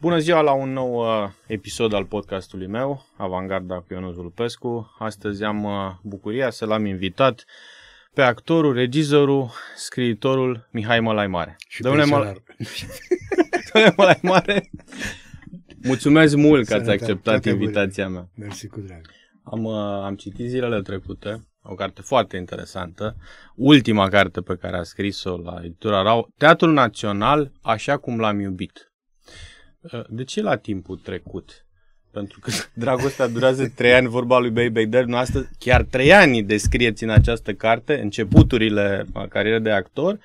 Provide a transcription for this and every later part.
Bună ziua la un nou uh, episod al podcastului meu, Avangarda cu Ionuț Lupescu. Astăzi am uh, bucuria să l-am invitat pe actorul, regizorul, scriitorul Mihai Mălai Mare. Și Domnule Mălai Mare, mulțumesc mult că ați acceptat invitația mea. Mersi cu drag. Am, uh, am citit zilele trecute o carte foarte interesantă, ultima carte pe care a scris-o la editura Rau, Teatrul Național, așa cum l-am iubit. Ă, de ce la timpul trecut? Pentru că dragostea durează trei ani, vorba lui Bay Bader, astăzi chiar trei ani descrieți în această carte, începuturile a carierei de actor,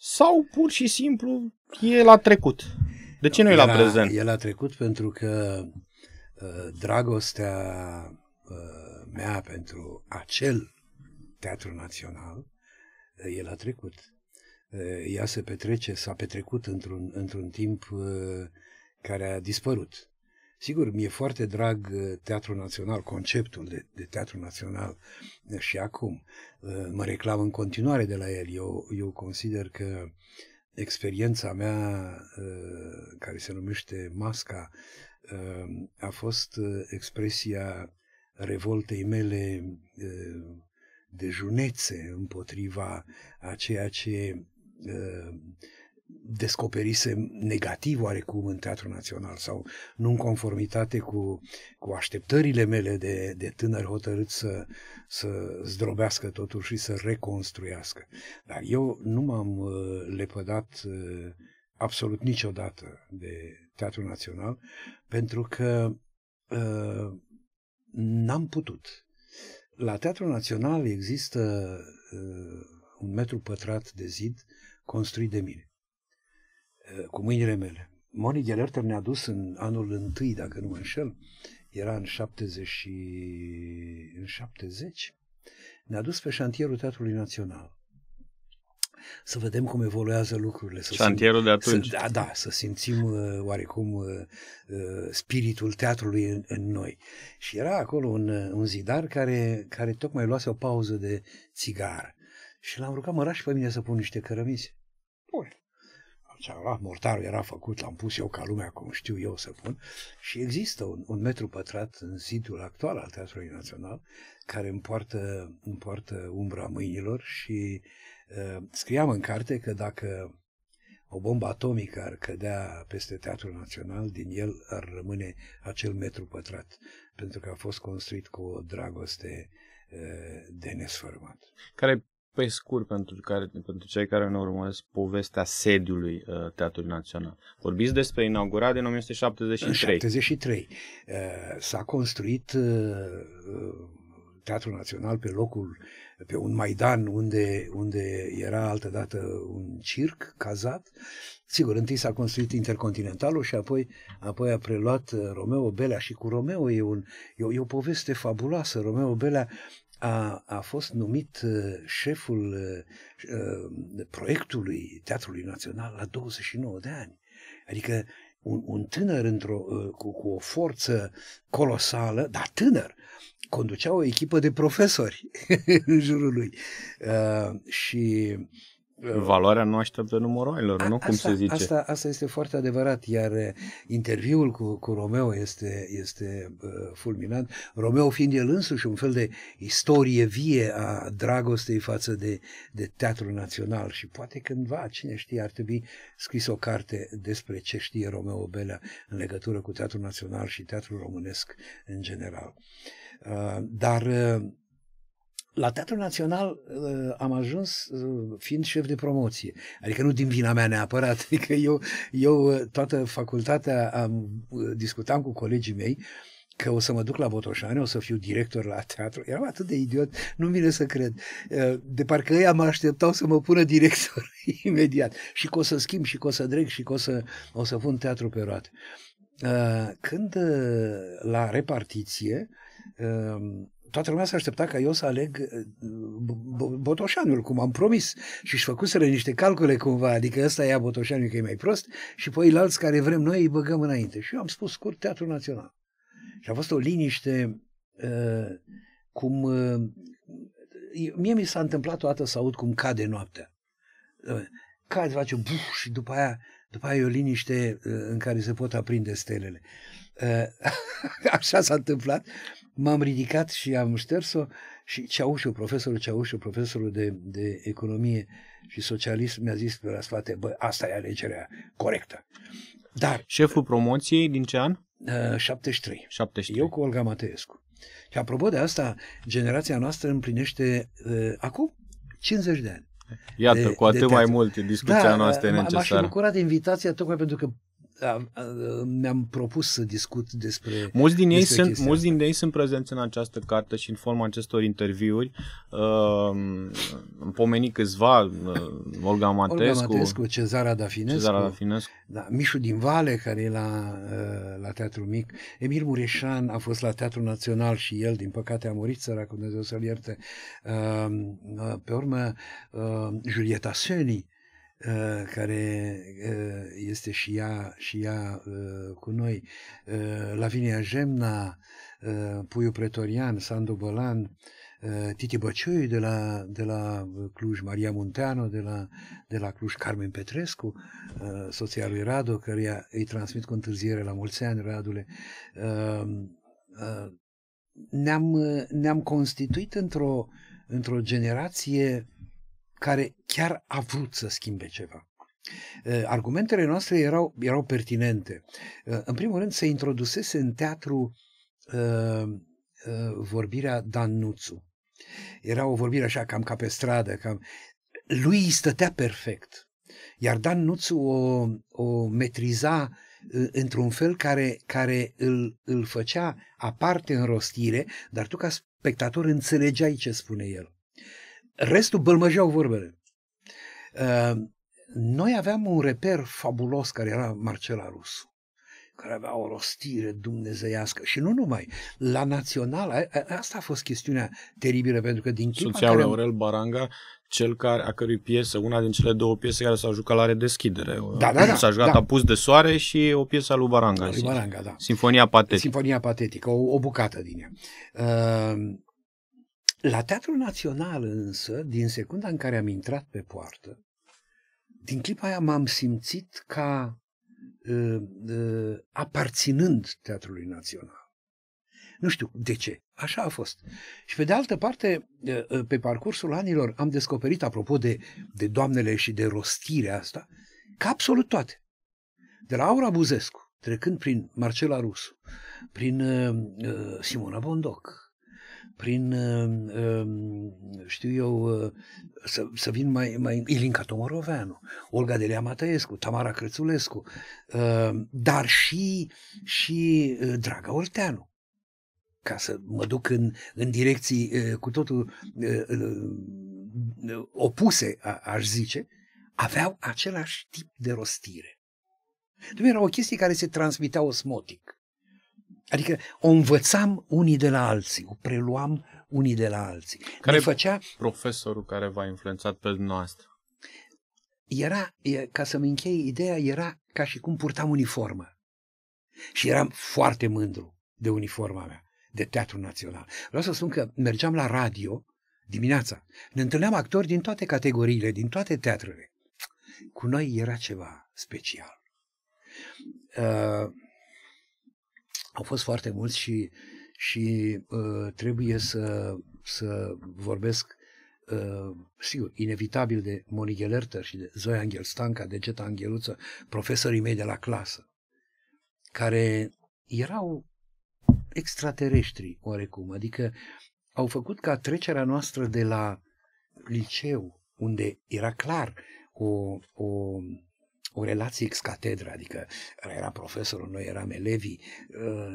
sau pur și simplu e la trecut? De ce nu e la prezent? E la trecut pentru că uh, dragostea uh, mea pentru acel teatru național uh, e la trecut. Eh, ea se petrece, s-a petrecut într-un, într-un timp eh, care a dispărut. Sigur, mi-e foarte drag eh, Teatrul Național, conceptul de, de Teatru Național și acum. Mă reclam în continuare de la el. Eu, eu consider că experiența mea, care se numește Masca, a fost expresia revoltei mele de junețe împotriva a ceea ce Uh, descoperise negativ oarecum în Teatru Național sau nu în conformitate cu, cu așteptările mele de, de tânăr hotărât să, să zdrobească totul și să reconstruiască. Dar eu nu m-am uh, lepădat uh, absolut niciodată de teatru Național pentru că n-am putut. La teatru Național există un metru pătrat de zid construit de mine, uh, cu mâinile mele. Moni Gelerter ne-a dus în anul întâi, dacă nu mă înșel, era în 70, și... în 70 ne-a dus pe șantierul Teatrului Național să vedem cum evoluează lucrurile. Să Șantierul simt, de atunci. Să, da, da, să simțim uh, oarecum uh, uh, spiritul teatrului în, în noi. Și era acolo un, uh, un zidar care, care tocmai luase o pauză de țigară și l-am rugat măraș pe mine să pun niște cărămizi. Bun. Am luat, mortarul era făcut, l-am pus eu ca lumea, cum știu eu să pun, și există un, un metru pătrat în zidul actual al Teatrului Național, care împoartă, împoartă umbra mâinilor și uh, scriam în carte că dacă o bombă atomică ar cădea peste Teatrul Național, din el ar rămâne acel metru pătrat, pentru că a fost construit cu o dragoste ă, de nesfărâmat. Care pe scurt pentru, care, pentru cei care ne urmăresc povestea sediului uh, Teatrului Național. Vorbiți despre inaugurat din 1973. În 73. Uh, s-a construit uh, uh, Teatrul Național pe locul pe un maidan unde, unde era altădată un circ cazat. Sigur, întâi s-a construit Intercontinentalul și apoi, apoi a preluat uh, Romeo Belea și cu Romeo e, un, e, o, e o poveste fabuloasă. Romeo Belea a, a fost numit uh, șeful uh, uh, proiectului Teatrului Național la 29 de ani. Adică un, un tânăr într-o, uh, cu, cu o forță colosală, dar tânăr, conducea o echipă de profesori în jurul lui. Uh, și Ehm, Valoarea nu așteaptă numărul oilor, nu? Asta, Cum se zice? Asta, asta este foarte adevărat, iar eh, interviul cu, cu Romeo este, este uh, fulminant. Romeo fiind el însuși un fel de istorie vie a dragostei față de, de teatrul național și poate cândva, cine știe, ar trebui scris o carte despre ce știe Romeo Belea în legătură cu teatrul național și teatrul românesc în general. Uh, dar uh, la Teatrul Național uh, am ajuns uh, fiind șef de promoție. Adică nu din vina mea neapărat. Adică eu, eu uh, toată facultatea am, uh, discutam cu colegii mei că o să mă duc la Botoșani, o să fiu director la teatru. Eram atât de idiot, nu-mi vine să cred. Uh, de parcă ei mă așteptau să mă pună director imediat. Și că o să schimb, și că o să dreg, și că o să, o să pun teatru pe roate. Când la repartiție toată lumea s-a aștepta ca eu să aleg uh, Botoșanul, cum am promis. Și își făcuseră niște calcule cumva, adică ăsta ia Botoșanul că e mai prost și poi alți care vrem noi îi băgăm înainte. Și eu am spus scurt Teatru Național. Și a fost o liniște uh, cum... Uh, mie mi s-a întâmplat o dată să aud cum cade noaptea. Uh, cade, face buf, și după aia, după aia e o liniște uh, în care se pot aprinde stelele. Uh, așa s-a întâmplat m-am ridicat și am șters-o și Ceaușu, profesorul Ceaușu, profesorul de, de economie și socialism, mi-a zis pe la spate, bă, asta e alegerea corectă. Dar, Șeful promoției din ce an? 73. Uh, 73. Eu cu Olga Mateescu. Și apropo de asta, generația noastră împlinește uh, acum 50 de ani. Iată, de, cu atât mai mult discuția da, noastră e necesară. M-aș bucura de invitația tocmai pentru că am, mi-am propus să discut despre mulți din, ei sunt, chestia. mulți din ei sunt prezenți în această carte și în forma acestor interviuri. Uh, îmi pomeni câțiva, uh, Olga Matescu, Olga Matescu Cezara Dafinescu, Cezara Dafinescu. Da, Mișu din Vale, care e la, uh, la Teatru Mic, Emil Mureșan a fost la Teatru Național și el, din păcate, a murit, săracul Dumnezeu să-l ierte. Uh, pe urmă, uh, Julieta Seni, Eh, care eh, este și ea, și ea eh, cu noi, Lavinia Gemna, Puiu Pretorian, Sandu Bălan, Titi Băciui de la, de la Cluj, Maria Munteanu de la, de la Cluj, Carmen Petrescu, soția lui Radu, care îi transmit cu întârziere la mulți ani, Radule. Ne-am, ne-am constituit într-o, într-o generație care chiar a vrut să schimbe ceva. Argumentele noastre erau, erau pertinente. În primul rând, se introdusese în teatru vorbirea Danuțu. Era o vorbire așa cam ca pe stradă, cam... lui stătea perfect. Iar Dan Nuțu o, o metriza într-un fel care, care îl, îl făcea aparte în rostire, dar tu ca spectator înțelegeai ce spune el. Restul bălmăjeau vorbele. Uh, noi aveam un reper fabulos care era Marcela Rusu care avea o rostire dumnezeiască și nu numai, la național, asta a fost chestiunea teribilă, pentru că din clipa Soția care... Aurel Baranga, cel care, a cărui piesă, una din cele două piese care s-a jucat la redeschidere. Da, da, da. S-a jucat da. Apus de Soare și o piesă a lui Baranga. Lui Baranga, da. Sinfonia Patetică. Sinfonia Patetică, o, o bucată din ea. Uh, la Teatrul Național însă, din secunda în care am intrat pe poartă, din clipa aia m-am simțit ca uh, uh, aparținând Teatrului Național. Nu știu de ce. Așa a fost. Și pe de altă parte, ă, pe parcursul anilor, am descoperit, apropo de, de doamnele și de rostirea asta, că absolut toate. De la Aura Buzescu, trecând prin Marcela Rusu, prin uh, Simona Bondoc, prin, uh, um, știu eu, uh, să, să vin mai, mai Ilinca Tomoroveanu, Olga Delea Mateescu, Tamara Crățulescu, uh, dar și, și Draga Olteanu ca să mă duc în, în direcții cu totul opuse, a, aș zice, aveau același tip de rostire. Era o chestie care se transmitea osmotic. Adică o învățam unii de la alții, o preluam unii de la alții. Care ne făcea... profesorul care v-a influențat pe noastră? Era, ca să-mi închei ideea, era ca și cum purtam uniformă. Și eram foarte mândru de uniforma mea, de Teatrul Național. Vreau să spun că mergeam la radio dimineața. Ne întâlneam actori din toate categoriile, din toate teatrele. Cu noi era ceva special. Uh, au fost foarte mulți și, și uh, trebuie să, să vorbesc Uh, sigur, inevitabil de Monique Lerter și de Zoe Angel Stanca, de Geta Angheluță, profesorii mei de la clasă, care erau extraterestri oarecum, adică au făcut ca trecerea noastră de la liceu, unde era clar o, o o relație ex-catedră, adică era profesorul, noi eram elevii, ă,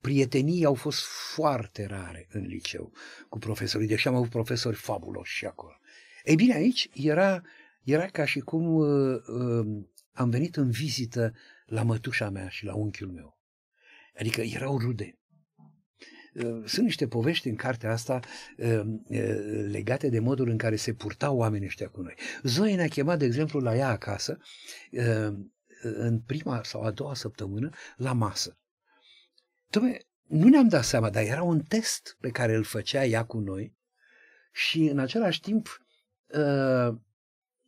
prietenii au fost foarte rare în liceu cu profesorii, deși am avut profesori fabuloși și acolo. Ei bine, aici era, era ca și cum ă, ă, am venit în vizită la mătușa mea și la unchiul meu. Adică erau rude. Ă, sunt niște povești în cartea asta ă, ă, legate de modul în care se purtau oamenii ăștia cu noi. Zoe ne-a chemat, de exemplu, la ea acasă, în prima sau a doua săptămână, la masă. Dom'le, nu ne-am dat seama, dar era un test pe care îl făcea ea cu noi și în același timp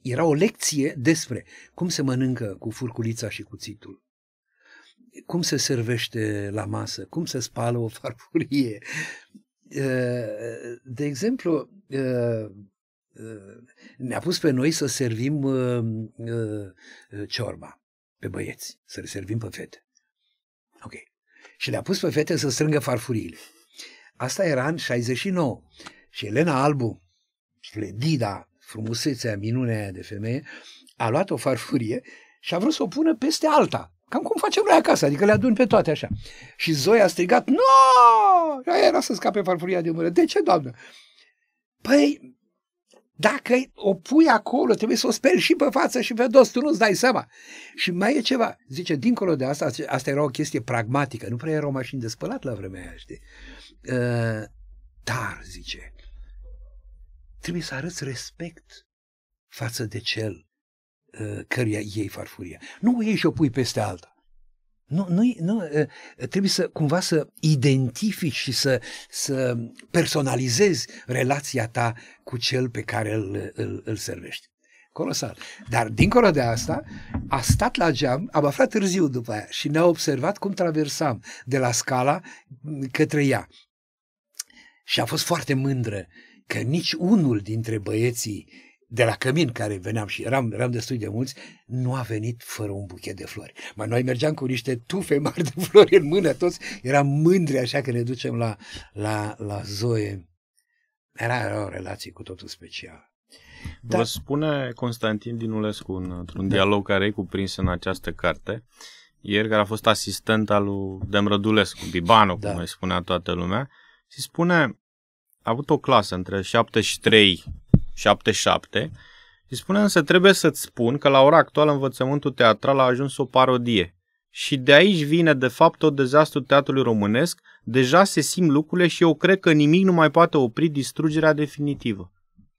era o lecție despre cum se mănâncă cu furculița și cuțitul, cum se servește la masă, cum se spală o farfurie. Eh, de exemplu, eh, eh, ne-a pus pe noi să servim ciorba pe băieți, să le servim pe fete. Ok. Și le-a pus pe fete să strângă farfuriile. Asta era în 69. Și Elena Albu, splendida, frumusețea, minunea de femeie, a luat o farfurie și a vrut să o pună peste alta. Cam cum facem noi acasă, adică le adun pe toate așa. Și Zoe a strigat, nu! Aia era să scape farfuria de mână. De ce, doamnă? Păi, dacă o pui acolo, trebuie să o speli și pe față și pe dos, tu nu-ți dai seama. Și mai e ceva. Zice, dincolo de asta, asta era o chestie pragmatică, nu prea o mașină de spălat la vremea aia, știi? Uh, dar, zice, trebuie să arăți respect față de cel Uh, căruia iei farfuria. Nu o iei și o pui peste alta. Nu, nu, nu, uh, trebuie să cumva să identifici și să, să personalizezi relația ta cu cel pe care îl, îl, îl servești. Colosal. Dar dincolo de asta, a stat la geam, am aflat târziu după aia și ne-a observat cum traversam de la scala către ea. Și a fost foarte mândră că nici unul dintre băieții de la cămin care veneam și eram, eram destul de mulți, nu a venit fără un buchet de flori. Ma noi mergeam cu niște tufe mari de flori în mână toți, eram mândri așa că ne ducem la, la, la Zoe. Era, era o relație cu totul specială. Da. Vă spune Constantin Dinulescu într-un da. dialog care e cuprins în această carte, ieri care a fost asistent al lui Demrădulescu, Bibano, da. cum îi spunea toată lumea, și spune, a avut o clasă între 73 și 77, și spune însă trebuie să-ți spun că la ora actuală învățământul teatral a ajuns o parodie. Și de aici vine de fapt tot dezastru teatrului românesc, deja se simt lucrurile și eu cred că nimic nu mai poate opri distrugerea definitivă.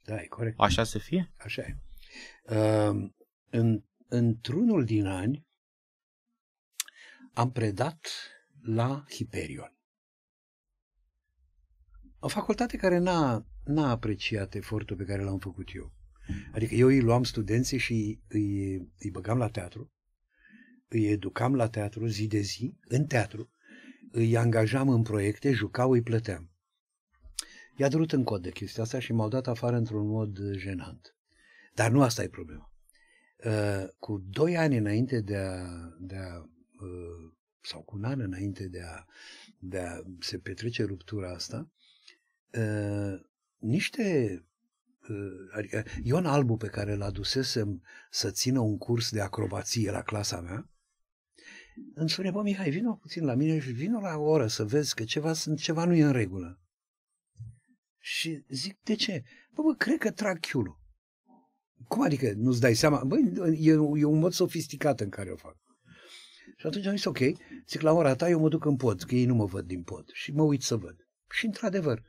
Da, e corect. Așa să fie? Așa e. Uh, în, într-unul din ani am predat la Hiperion. O facultate care n-a n-a apreciat efortul pe care l-am făcut eu. Adică eu îi luam studenții și îi, îi băgam la teatru, îi educam la teatru zi de zi, în teatru, îi angajam în proiecte, jucau, îi plăteam. I-a durut în cod de chestia asta și m-au dat afară într-un mod jenant. Dar nu asta e problema. Uh, cu doi ani înainte de a, de a uh, sau cu un an înainte de a, de a se petrece ruptura asta, uh, niște uh, adică Ion Albu pe care l-adusesem să țină un curs de acrobație la clasa mea, îmi spune, bă, Mihai, vină puțin la mine și vină la o oră să vezi că ceva, ceva nu e în regulă. Și zic, de ce? Bă, bă, cred că trag chiulul. Cum adică nu-ți dai seama? Băi, e, e un mod sofisticat în care o fac. Și atunci am zis, ok, zic, la ora ta eu mă duc în pod, că ei nu mă văd din pod. Și mă uit să văd. Și într-adevăr,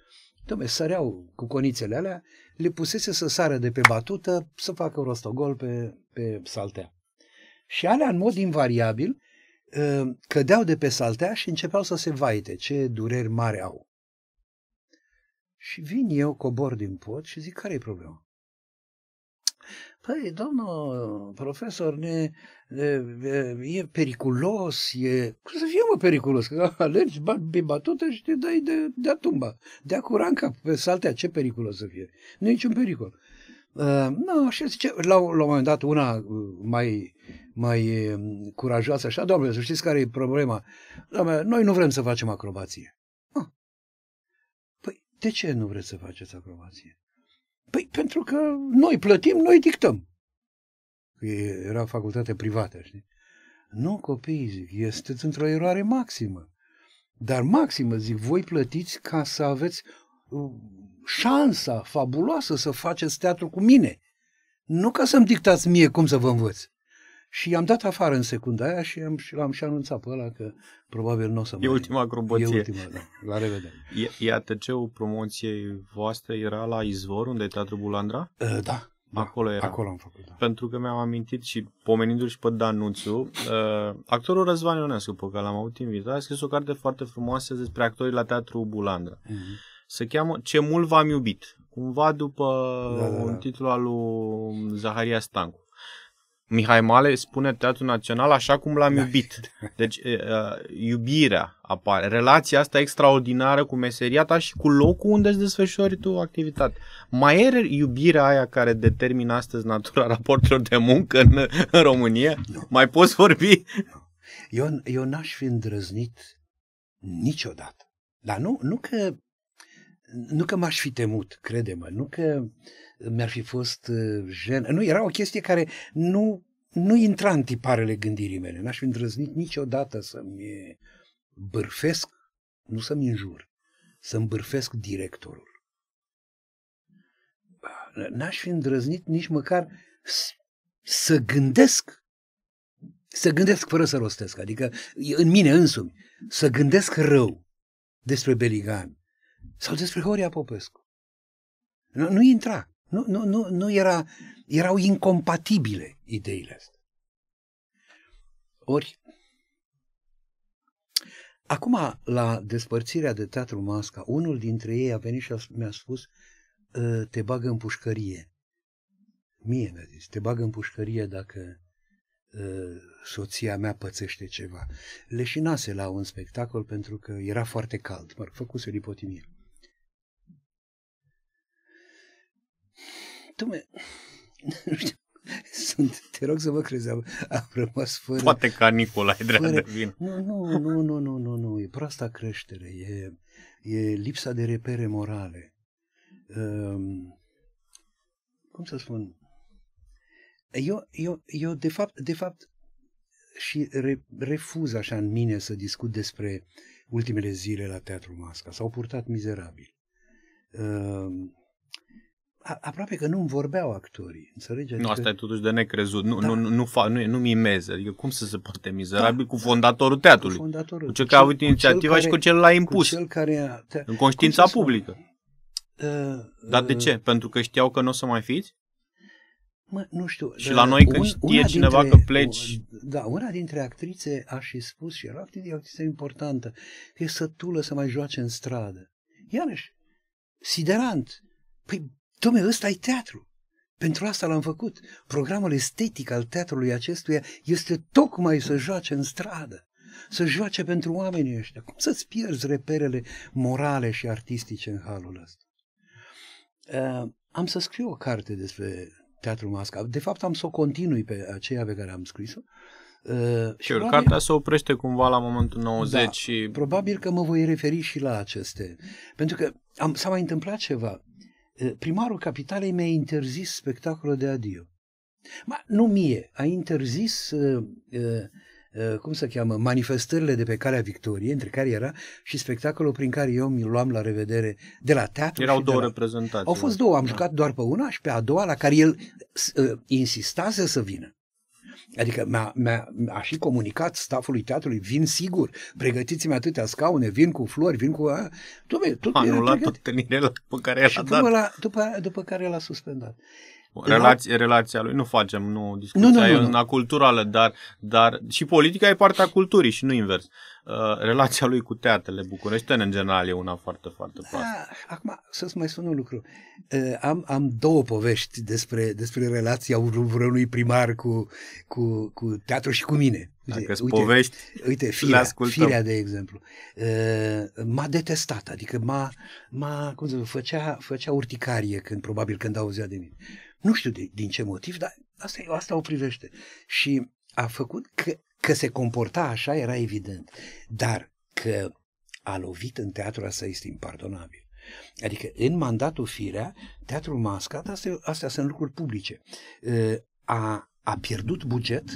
Dom'le, săreau cu conițele alea, le pusese să sară de pe batută să facă rostogol pe, pe saltea. Și alea, în mod invariabil, ă, cădeau de pe saltea și începeau să se vaite, ce dureri mari au. Și vin eu, cobor din pod și zic, care e problema? Păi, domnul profesor, ne, e, e periculos, e... Cum să fie, mă, periculos? Că alergi, bani batută și te dai de, de tumba. De-a în cap, pe saltea, ce periculos să fie? Nu e niciun pericol. Uh, nu, așa zice, la, la un moment dat, una uh, mai, mai um, curajoasă, așa, doamne, să știți care e problema. Doamne, noi nu vrem să facem acrobație. Ah. Păi, de ce nu vreți să faceți acrobație? Păi pentru că noi plătim, noi dictăm. Era facultate privată, știi? Nu, copii. zic, este într-o eroare maximă. Dar maximă, zic, voi plătiți ca să aveți uh, șansa fabuloasă să faceți teatru cu mine. Nu ca să-mi dictați mie cum să vă învăț. Și i-am dat afară în secunda aia și am, și l-am și anunțat pe ăla că probabil nu o să mai... Ultima e ultima E ultima, da. La revedere. ce o promoție voastră era la Izvor, unde e Teatrul Bulandra? Uh, da. Da, acolo era. Acolo am făcut, da. Pentru că mi-am amintit și pomenindu-l și pe Danuțu, uh, actorul Răzvan Ionescu, pe care l-am avut invitat, a scris o carte foarte frumoasă despre actorii la Teatrul Bulandra. Uh-huh. Se cheamă Ce mult v-am iubit. Cumva după da, da, da. un titlu al lui Zaharia Stancu. Mihai Male spune teatru Național așa cum l-am da. iubit. Deci uh, iubirea apare, relația asta extraordinară cu meseria ta și cu locul unde îți desfășori tu activitate. Mai e iubirea aia care determină astăzi natura raportelor de muncă în, în România? Nu. Mai poți vorbi? Nu. Eu, eu n-aș fi îndrăznit niciodată. Dar nu, nu că nu că m-aș fi temut, crede-mă, nu că mi-ar fi fost gen. Uh, nu, era o chestie care nu, nu intra în tiparele gândirii mele. N-aș fi îndrăznit niciodată să-mi eh, bârfesc, nu să-mi înjur, să-mi bârfesc directorul. N-aș fi îndrăznit nici măcar să gândesc, să gândesc fără să rostesc, adică în mine însumi, să gândesc rău despre Beligan sau despre Horia Popescu. Nu, nu intra. Nu, nu, nu, nu era, erau incompatibile ideile astea. Ori, acum, la despărțirea de Teatru Masca, unul dintre ei a venit și mi-a spus, ă, te bagă în pușcărie. Mie mi-a zis, te bagă în pușcărie dacă ă, soția mea pățește ceva. Leșinase la un spectacol pentru că era foarte cald, mă rog, făcuse lipotimie. Dumne, nu știu, sunt, te rog să mă crezi, am, am rămas fără... Poate ca Nicolae fără, de vin. Nu, nu, nu, nu, nu, nu, nu, e proasta creștere, e, e lipsa de repere morale. Um, cum să spun? Eu, eu, eu de fapt, de fapt, și re, refuz așa în mine să discut despre ultimele zile la Teatrul Masca. S-au purtat mizerabil. Uh, a, aproape că nu-mi vorbeau actorii, înțelegi? Adică... Nu, asta e totuși de necrezut, nu, da. nu, nu, nu, fa, nu, nu mimeze, adică cum să se poate mizerabil da. cu fondatorul teatrului, cu, fondatorul, cu cel care a avut inițiativa care, și cu cel l-a impus, cu cel care a, te... în conștiința publică. Uh, uh, Dar de uh, ce? Pentru că știau că nu o să mai fiți? Mă, nu știu. Și uh, la noi când un, știe cineva că pleci... Da, una dintre actrițe a și spus și era o actriță importantă, că e sătulă să mai joace în stradă. Iarăși, siderant. Păi Dom'le, ăsta e teatru. Pentru asta l-am făcut. Programul estetic al teatrului acestuia este tocmai să joace în stradă, să joace pentru oamenii ăștia. Cum să-ți pierzi reperele morale și artistice în halul ăsta? Uh, am să scriu o carte despre teatru masca. De fapt, am să o continui pe aceea pe care am scris-o. Uh, și probabil... cartea se oprește cumva la momentul 90 da, și... Probabil că mă voi referi și la aceste. Pentru că am, s-a mai întâmplat ceva primarul capitalei mi-a interzis spectacolul de adio. Ma, nu mie, a interzis, uh, uh, cum se cheamă, manifestările de pe Calea Victoriei, între care era și spectacolul prin care eu mi l luam la revedere de la teatru. Erau două la... reprezentații. Au fost da. două, am da. jucat doar pe una și pe a doua, la care el uh, insistase să vină. Adică mi-a, mi-a, mi-a și comunicat stafului teatrului, vin sigur, pregătiți-mi atâtea scaune, vin cu flori, vin cu... A, tu, tu, Anulat întâlnirea pe care și l-a dat. Ăla, după, după care l-a suspendat. Relația, relația lui, nu facem, nu discuția, nu, nu, nu, nu. una culturală, dar, dar și politica e partea culturii și nu invers. Uh, relația lui cu teatrele bucureștene în general e una foarte, foarte proastă. Da, acum să-ți mai spun un lucru. Uh, am, am două povești despre, despre relația vreunui primar cu, cu, cu teatru și cu mine. Dacă uite, povești, uite firea, firea, de exemplu, uh, m-a detestat, adică m-a, m-a cum să zic, făcea, făcea urticarie când, probabil când auzea de mine. Nu știu de, din ce motiv, dar asta, asta o privește. Și a făcut că, că se comporta așa, era evident. Dar că a lovit în teatru, asta este impardonabil. Adică în mandatul Firea, teatrul mascat, astea, astea sunt lucruri publice, ă, a, a pierdut buget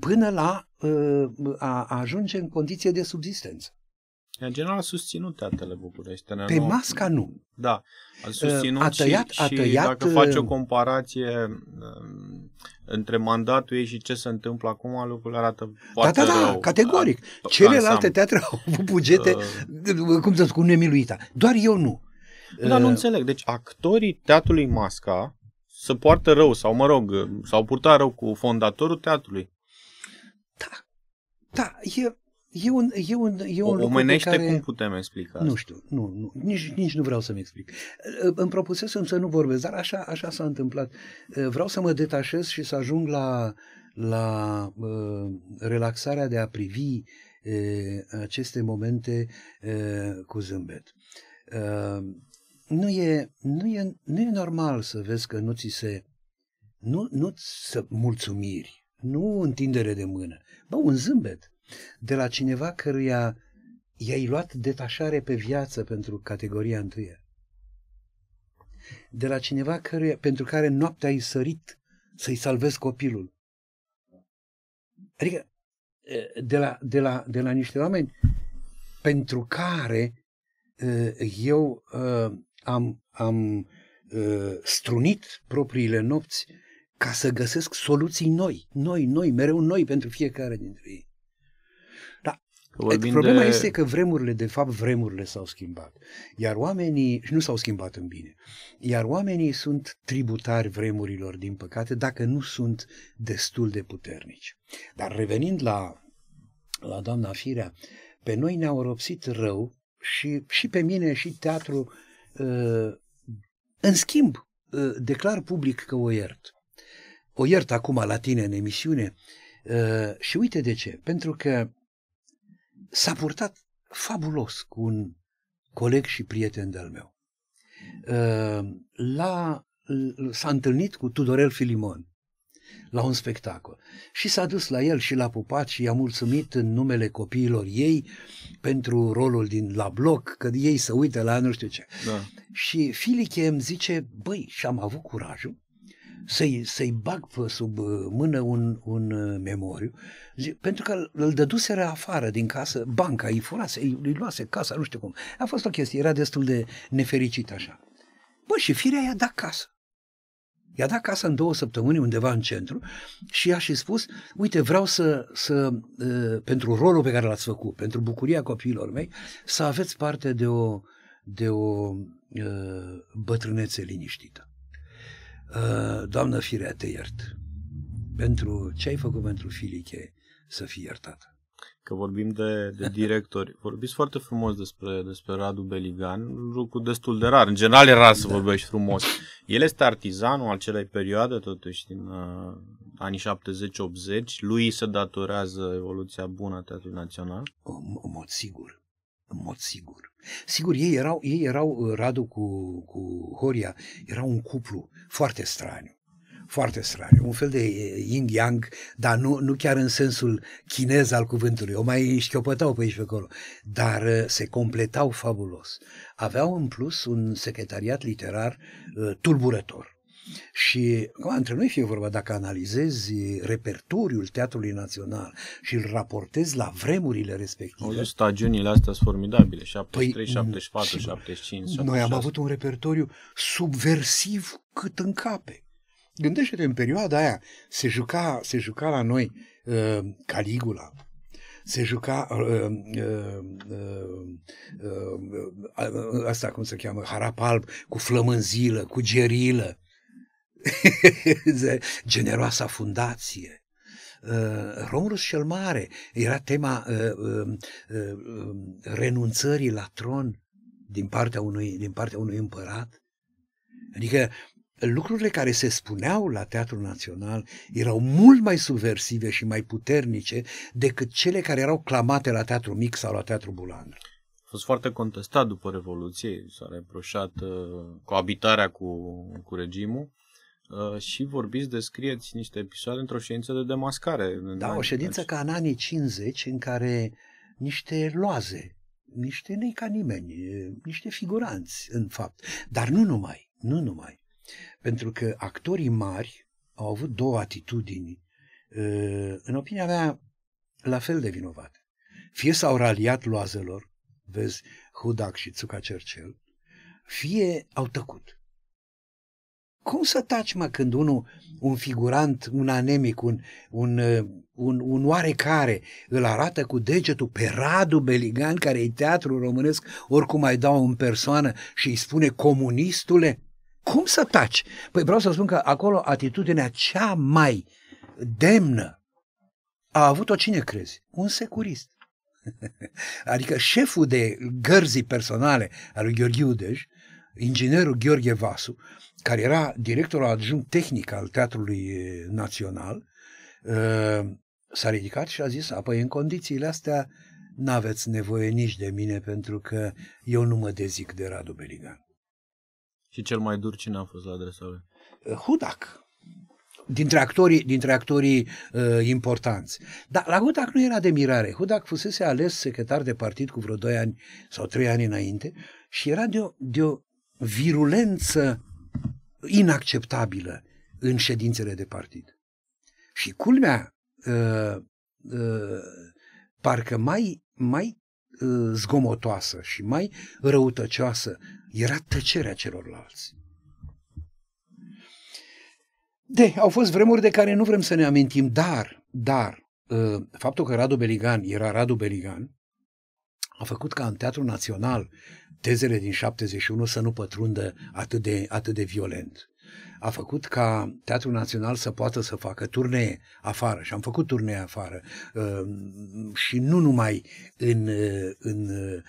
până la ă, a, a ajunge în condiție de subsistență. În general a susținut teatrele bucureștene. Pe masca nu. Da, a ă, susținut a tăiat, și, a tăiat, și dacă faci o ă, comparație ă, între mandatul ei și ce se întâmplă acum, lucrurile arată da, foarte Da, da, da, rău, categoric. A, Celelalte ansam. teatre au avut bugete, uh, cum să spun, nemiluita. Doar eu nu. Dar nu înțeleg. Deci actorii teatrului Masca se poartă rău sau, mă rog, s-au purtat rău cu fondatorul teatrului. Da, da, e, E un, e un, e un o, omenește care... cum putem explica asta? Nu știu, nu, nu nici, nici nu vreau să-mi explic. Îmi propusesem să nu vorbesc, dar așa, așa s-a întâmplat. Vreau să mă detașez și să ajung la, la relaxarea de a privi aceste momente cu zâmbet. nu, e, nu, e, nu e normal să vezi că nu ți se... Nu, nu să mulțumiri, nu întindere de mână, bă, un zâmbet de la cineva căruia i-ai luat detașare pe viață pentru categoria întâi. de la cineva căruia, pentru care noaptea ai sărit să-i salvezi copilul. Adică de la, de la, de la niște oameni pentru care eu am, am strunit propriile nopți ca să găsesc soluții noi, noi, noi, mereu noi pentru fiecare dintre ei. Problema de... este că vremurile, de fapt, vremurile s-au schimbat. Iar oamenii și nu s-au schimbat în bine. Iar oamenii sunt tributari vremurilor, din păcate, dacă nu sunt destul de puternici. Dar revenind la, la doamna Firea, pe noi ne-au ropsit rău și, și pe mine și teatru. Uh, în schimb, uh, declar public că o iert. O iert acum la tine în emisiune uh, și uite de ce. Pentru că s-a purtat fabulos cu un coleg și prieten de-al meu. Ehm, la, s-a întâlnit cu Tudorel Filimon la un spectacol și s-a dus la el și l-a pupat și i-a mulțumit în numele copiilor ei pentru rolul din La Bloc, că ei se uită la nu știu ce. Da. Și Filiche îmi zice, băi, și-am avut curajul să-i, să-i bag pe sub uh, mână un, un uh, memoriu, pentru că îl dăduseră afară din casă, banca îi furase, îi, luase casa, nu știu cum. A fost o chestie, era destul de nefericit așa. Bă, și firea i-a dat casă. I-a dat casa în două săptămâni undeva în centru și i-a și spus, uite, vreau să, să uh, pentru rolul pe care l-ați făcut, pentru bucuria copiilor mei, să aveți parte de o, de o bătrânețe liniștită. Uh, Doamnă firea, te iert. Pentru ce ai făcut pentru Filiche să fie iertată? că vorbim de, de directori. Vorbiți foarte frumos despre, despre Radu Beligan, lucru destul de rar. În general e rar să da. vorbești frumos. El este artizanul acelei perioade, totuși, din uh, anii 70-80. Lui se datorează evoluția bună a Teatrului Național? În, mod sigur. În mod sigur. Sigur, ei erau, ei erau uh, Radu cu, cu Horia, erau un cuplu foarte straniu foarte straniu, un fel de yin-yang, dar nu, nu chiar în sensul chinez al cuvântului, o mai șchiopătau pe aici pe acolo, dar uh, se completau fabulos. Aveau în plus un secretariat literar uh, tulburător și între noi fie vorba, dacă analizezi repertoriul Teatrului Național și îl raportezi la vremurile respective... Stagiunile astea sunt formidabile, 73, păi, 74, 75, 76. Noi am avut un repertoriu subversiv cât încape. Gândește-te, în perioada aia se juca, se juca la noi uh, Caligula, se juca uh, uh, uh, asta cum se cheamă, harap alb, cu flămânzilă, cu gerilă, generoasa fundație. Uh, Romulus cel Mare era tema uh, um, uh, renunțării la tron din partea unui, din partea unui împărat. Adică lucrurile care se spuneau la Teatrul Național erau mult mai subversive și mai puternice decât cele care erau clamate la Teatrul Mic sau la Teatrul Bulan. A fost foarte contestat după Revoluție, s-a reproșat uh, coabitarea cu, cu regimul Uh, și vorbiți, descrieți niște episoade într-o ședință de demascare. Da, o ședință ca în anii 50, în care niște loaze, niște nei ca nimeni, niște figuranți, în fapt. Dar nu numai, nu numai. Pentru că actorii mari au avut două atitudini, uh, în opinia mea, la fel de vinovate. Fie s-au raliat loazelor, vezi Hudac și Țuca Cercel, fie au tăcut. Cum să taci, mă, când unul, un figurant, un anemic, un, un, uh, un, un oarecare, îl arată cu degetul pe Radu Beligan, care e teatru românesc, oricum mai dau în persoană și îi spune comunistule? Cum să taci? Păi vreau să spun că acolo atitudinea cea mai demnă a avut-o cine crezi? Un securist. adică șeful de gărzii personale al lui Gheorghe Udeș, inginerul Gheorghe Vasu, care era directorul adjunct tehnic al Teatrului eh, Național, eh, s-a ridicat și a zis, apoi în condițiile astea n-aveți nevoie nici de mine pentru că eu nu mă dezic de Radu Beligan. Și cel mai dur cine a fost la adresa lui? Eh, Hudac. Dintre actorii, dintre actorii uh, importanți. Dar la Hudac nu era de mirare. Hudac fusese ales secretar de partid cu vreo 2 ani sau 3 ani înainte și era de o, de o virulență inacceptabilă în ședințele de partid. Și culmea, uh, uh, parcă mai, mai uh, zgomotoasă și mai răutăcioasă era tăcerea celorlalți. De, au fost vremuri de care nu vrem să ne amintim, dar, dar, faptul că Radu Beligan era Radu Beligan a făcut ca în Teatrul Național tezele din 71 să nu pătrundă atât de, atât de violent. A făcut ca Teatrul Național să poată să facă turnee afară și am făcut turnee afară ehm, și nu numai în, în eh,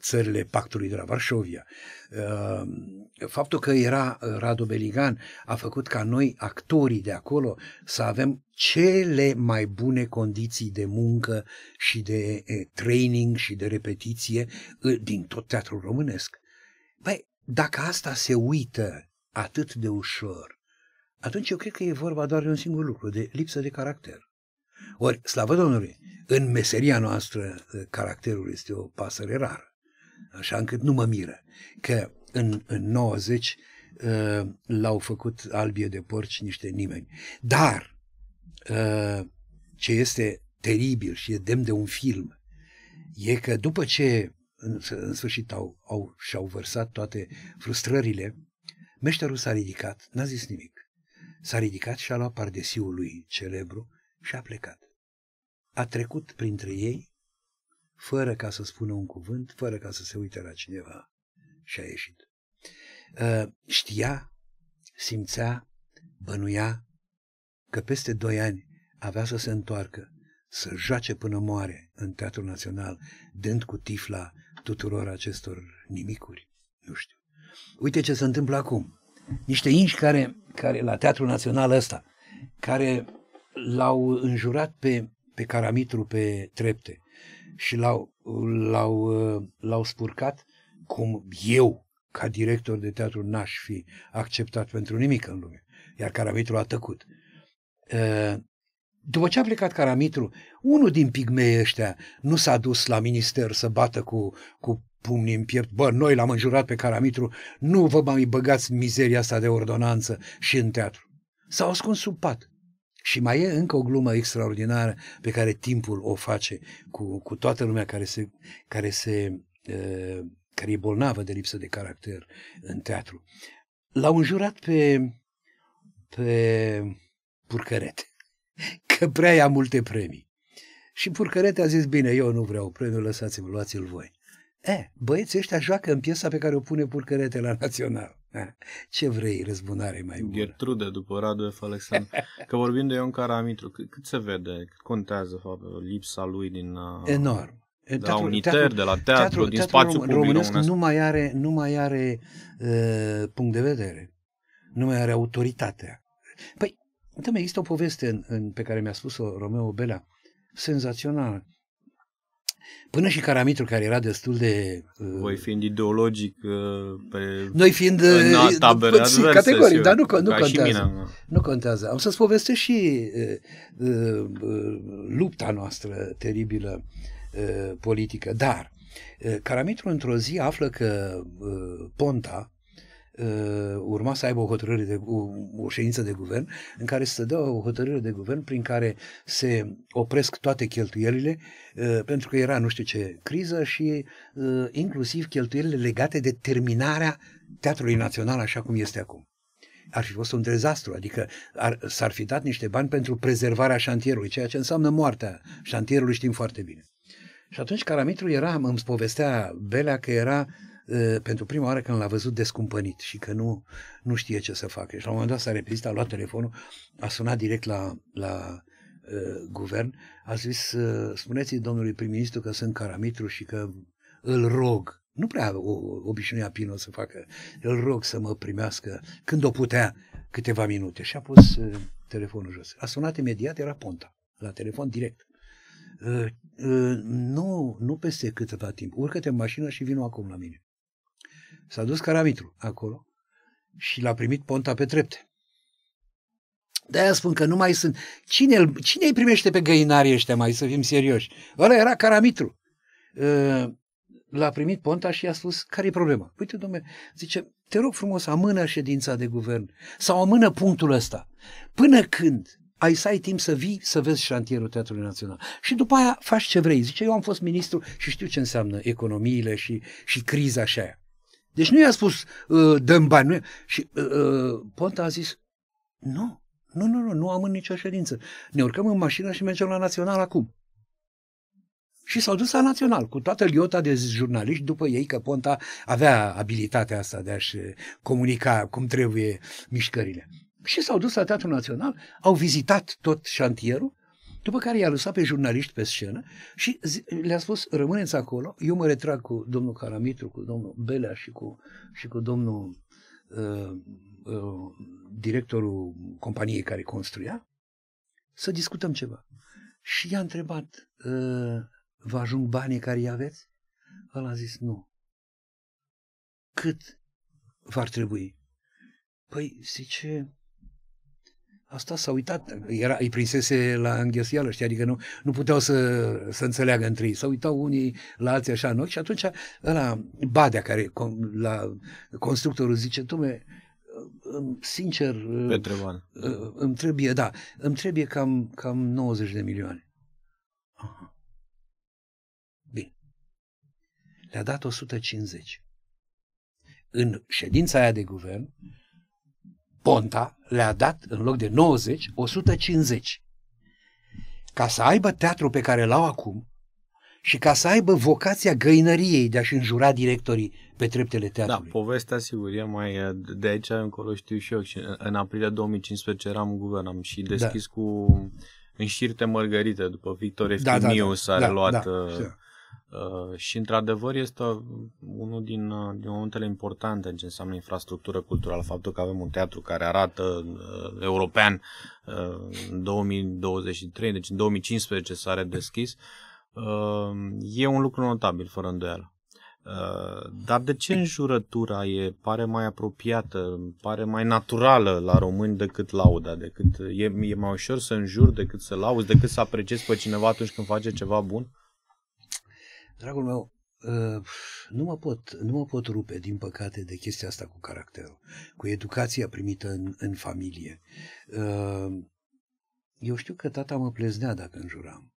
țările Pactului de la Varșovia. Ehm, faptul că era Radu Beligan a făcut ca noi, actorii de acolo, să avem cele mai bune condiții de muncă și de training și de repetiție din tot teatrul românesc. Păi, dacă asta se uită atât de ușor, atunci eu cred că e vorba doar de un singur lucru, de lipsă de caracter. Ori, slavă Domnului, în meseria noastră caracterul este o pasăre rară, așa încât nu mă miră că în, în 90 l-au făcut albie de porci niște nimeni. Dar Uh, ce este teribil și e demn de un film, e că după ce în, în sfârșit au, au, și-au vărsat toate frustrările, meșterul s-a ridicat, n-a zis nimic. S-a ridicat și a luat pardesiul lui celebru și a plecat. A trecut printre ei, fără ca să spună un cuvânt, fără ca să se uite la cineva și a ieșit. Uh, știa, simțea, bănuia că peste doi ani avea să se întoarcă, să joace până moare în Teatrul Național, dând cu tifla tuturor acestor nimicuri. Nu știu. Uite ce se întâmplă acum. Niște inși care, care la Teatrul Național ăsta, care l-au înjurat pe, pe Caramitru pe trepte și l-au, l-au, uh, l-au spurcat cum eu, ca director de teatru, n-aș fi acceptat pentru nimic în lume. Iar Caramitru a tăcut. Ă, după ce a plecat Caramitru, unul din pigmei ăștia nu s-a dus la minister să bată cu, cu pumnii în piept. Bă, noi l-am înjurat pe Caramitru, nu vă mai băgați mizeria asta de ordonanță și în teatru. s a ascuns sub pat. Și mai e încă o glumă extraordinară pe care timpul o face cu, cu toată lumea care se, care se ă, care e bolnavă de lipsă de caracter în teatru. L-au înjurat pe, pe Purcărete, că prea ia multe premii. Și Purcărete a zis, bine, eu nu vreau premiul, lăsați-mă, luați-l voi. E, băieții ăștia joacă în piesa pe care o pune Purcărete la Național. Ce vrei, răzbunare mai bună? Gertrude după Radu F. Alexandru. Că vorbim de Ion Caramitru, cât, se vede, cât contează lipsa lui din... Uh, Enorm. De teatru, la uniter, teatru, de la teatru, teatru din teatru spațiu român, public românesc, românesc. Nu mai are, nu mai are uh, punct de vedere. Nu mai are autoritatea. Păi, Întâi da, există o poveste în, în, pe care mi-a spus-o Romeo Bela, senzațională. Până și Caramitru, care era destul de... Uh, Voi fiind ideologic uh, pe... Noi fiind... În uh, tabere păi, categoric, dar nu, nu contează. Mine, nu contează. Am să-ți povestesc și uh, uh, uh, lupta noastră teribilă uh, politică. Dar uh, Caramitru într-o zi află că uh, Ponta, Uh, urma să aibă o hotărâre de, o, o ședință de guvern în care să dă o hotărâre de guvern prin care se opresc toate cheltuielile uh, pentru că era nu știu ce criză și uh, inclusiv cheltuielile legate de terminarea Teatrului Național așa cum este acum ar fi fost un dezastru, adică ar, s-ar fi dat niște bani pentru prezervarea șantierului, ceea ce înseamnă moartea șantierului, știm foarte bine. Și atunci Caramitru era, îmi povestea Belea că era uh, Ă, pentru prima oară când l-a văzut descumpănit și că nu, nu știe ce să facă. Și la un moment dat s-a repezit, a luat telefonul, a sunat direct la, la uh, guvern, a zis, uh, ă, spuneți domnului prim-ministru că sunt caramitru și că îl rog, nu prea o, obișnuia Pino să facă, îl rog să mă primească când o putea câteva minute. Și a pus uh, telefonul jos. A sunat imediat, era Ponta, la telefon direct. Uh, uh, nu, nu peste câteva timp. Urcă-te în mașină și vină acum la mine. S-a dus Caramitru acolo și l-a primit Ponta pe trepte. De-aia spun că nu mai sunt... Cine, cine îi primește pe găinarii ăștia mai, să fim serioși? Ăla era Caramitru. Ă, l-a primit Ponta și i-a spus, care e problema? Păi Uite, domnule, zice, te rog frumos, amână ședința de guvern sau amână punctul ăsta. Până când ai să ai timp să vii să vezi șantierul Teatrului Național. Și după aia faci ce vrei. Zice, eu am fost ministru și știu ce înseamnă economiile și, și criza și aia. Deci nu i-a spus, uh, dăm bani. Nu. Și uh, uh, Ponta a zis, nu, nu, nu, nu, nu am în nicio ședință. Ne urcăm în mașină și mergem la Național acum. Și s-au dus la Național, cu toată liota de jurnaliști după ei, că Ponta avea abilitatea asta de a-și comunica cum trebuie mișcările. Și s-au dus la Teatrul Național, au vizitat tot șantierul, după care i-a lăsat pe jurnaliști pe scenă și le-a spus, rămâneți acolo, eu mă retrag cu domnul Caramitru, cu domnul Belea și cu, și cu domnul uh, uh, directorul companiei care construia, să discutăm ceva. Și i-a întrebat, uh, vă ajung banii care îi aveți? El a zis, nu. Cât v-ar trebui? Păi, zice, Asta s-a uitat, era, îi prinsese la înghesială, știi, adică nu, nu puteau să, să înțeleagă între ei. S-au uitat unii la alții așa în ochi și atunci ăla, Badea, care la constructorul zice, dom'le, sincer, Petrevan. îmi trebuie, da, îmi trebuie cam, cam 90 de milioane. Aha. Bine. Le-a dat 150. În ședința aia de guvern, Ponta le-a dat, în loc de 90, 150. Ca să aibă teatru pe care l-au acum și ca să aibă vocația găinăriei de a-și înjura directorii pe treptele da, teatrului. Da, povestea sigur e mai... De aici încolo știu și eu. Și în aprilie 2015 eram în guvern, am și deschis da. cu Înșirte mărgărite după Victor Eftimiu da, da, da, s-a da, luat Da, uh, da. Uh, și, într-adevăr, este unul din, uh, din momentele importante în ce înseamnă infrastructură culturală, faptul că avem un teatru care arată uh, european uh, în 2023, deci în 2015 s-a redeschis, uh, e un lucru notabil, fără îndoială. Uh, dar de ce înjurătura e, pare mai apropiată, pare mai naturală la români decât lauda? Decât, e, e mai ușor să înjuri decât să lauzi, decât să apreciezi pe cineva atunci când face ceva bun? Uh, Dragul meu, uh, nu mă, pot, nu mă pot rupe, din păcate, de chestia asta cu caracterul, cu educația primită în, în familie. Uh, eu știu că tata mă pleznea dacă înjuram.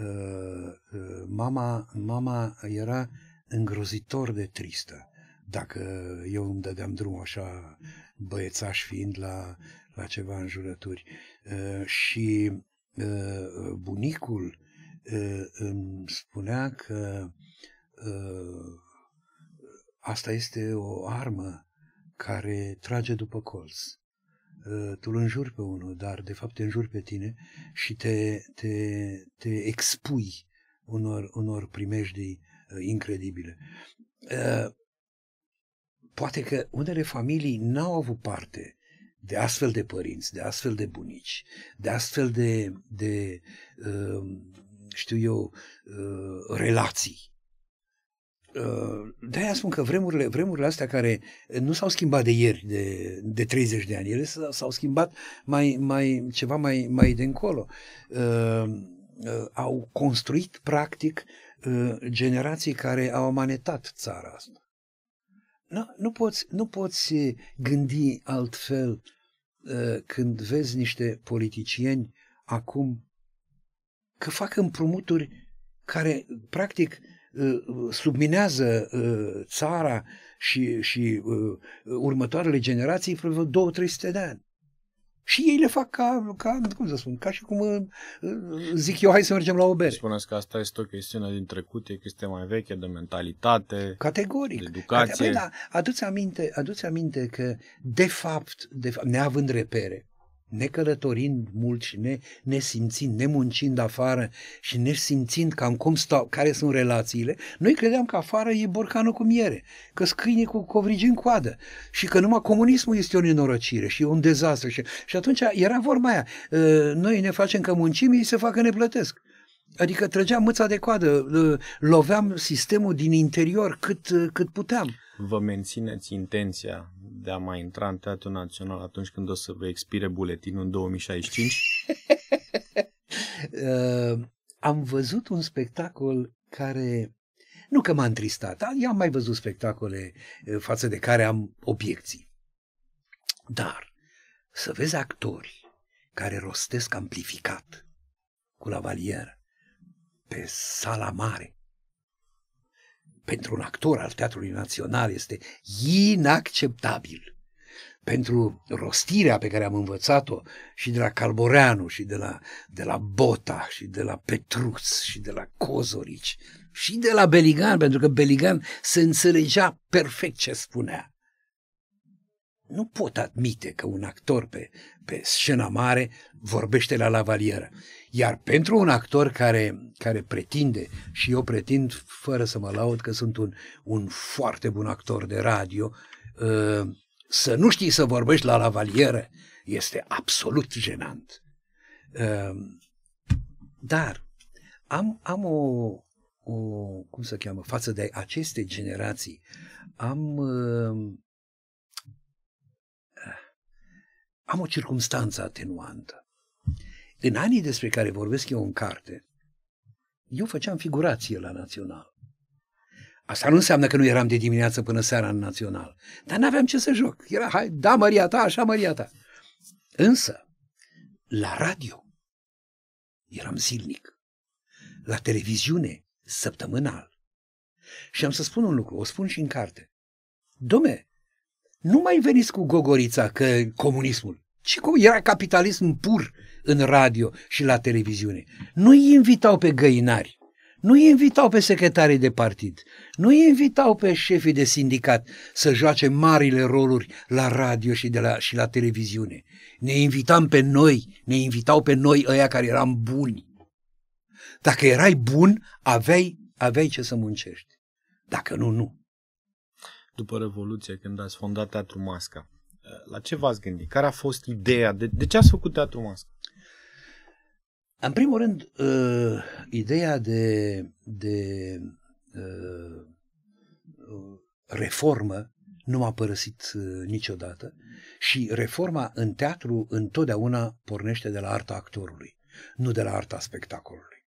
Uh, mama, mama era îngrozitor de tristă dacă eu îmi dădeam drum așa băiețaș fiind la, la ceva înjurături. Și bunicul îmi spunea că asta este o armă care trage după colț. Tu îl înjuri pe unul, dar de fapt te înjuri pe tine și te, te, te expui unor, unor primejdii incredibile. Poate că unele familii n-au avut parte de astfel de părinți, de astfel de bunici, de astfel de, de uh, știu eu, uh, relații. Uh, de-aia spun că vremurile, vremurile astea care nu s-au schimbat de ieri, de, de 30 de ani, ele s-au schimbat mai, mai, ceva mai, mai de încolo. Uh, au construit, practic, generații care au manetat țara asta. Nu, nu, poți, nu poți gândi altfel când vezi niște politicieni acum că fac împrumuturi care, practic, uh, subminează uh, țara și, și uh, următoarele generații vreo 300 de ani. Și ei le fac ca, ca, cum să spun, ca și cum zic eu, hai să mergem la o bere. Spuneți că asta este o chestiune din trecut, e chestie mai veche de mentalitate, Categoric. de educație. Categoric, da, aminte, adu aminte că, de fapt, de fapt, neavând repere, necălătorind mult și ne, ne simțind, ne muncind afară și ne simțind cam cum stau, care sunt relațiile, noi credeam că afară e borcanul cu miere, că scâine cu covrigi în coadă și că numai comunismul este o nenorocire și un dezastru. Și, și atunci era vorba aia, ă, noi ne facem că muncim, ei se facă ne plătesc. Adică trăgeam mâța de coadă, loveam sistemul din interior cât, cât puteam. Vă mențineți intenția de a mai intra în Teatrul Național atunci când o să vă expire buletinul în 2065? uh, am văzut un spectacol care nu că m-a întristat, i-am mai văzut spectacole uh, față de care am obiecții. Dar să vezi actori care rostesc amplificat cu la valieră, pe sala mare. Pentru un actor al Teatrului Național este inacceptabil. Pentru rostirea pe care am învățat-o și de la Calboreanu și de la, de la Bota și de la Petruț și de la Cozorici și de la Beligan, pentru că Beligan se înțelegea perfect ce spunea nu pot admite că un actor pe, pe scena mare vorbește la lavalieră. Iar pentru un actor care, care pretinde, și eu pretind fără să mă laud că sunt un, un foarte bun actor de radio, uh, să nu știi să vorbești la lavalieră este absolut jenant. Uh, dar am, am o, o, cum se cheamă, față de aceste generații, am uh, am o circumstanță atenuantă. În anii despre care vorbesc eu în carte, eu făceam figurație la Național. Asta nu înseamnă că nu eram de dimineață până seara în Național, dar nu aveam ce să joc. Era, hai, da, Maria ta, așa, Maria ta. Însă, la radio, eram zilnic. La televiziune, săptămânal. Și am să spun un lucru, o spun și în carte. Dome, nu mai veniți cu gogorița că comunismul. Și cum era capitalism pur în radio și la televiziune. Nu îi invitau pe găinari, nu îi invitau pe secretarii de partid, nu îi invitau pe șefii de sindicat să joace marile roluri la radio și, de la, și la televiziune. Ne invitam pe noi, ne invitau pe noi ăia care eram buni. Dacă erai bun, aveai, aveai ce să muncești. Dacă nu, nu. După Revoluție, când ați fondat Teatru Masca, la ce v-ați gândit? Care a fost ideea? De, de ce ați făcut Teatru Masca? În primul rând, uh, ideea de, de uh, reformă nu m-a părăsit uh, niciodată și reforma în teatru întotdeauna pornește de la arta actorului, nu de la arta spectacolului,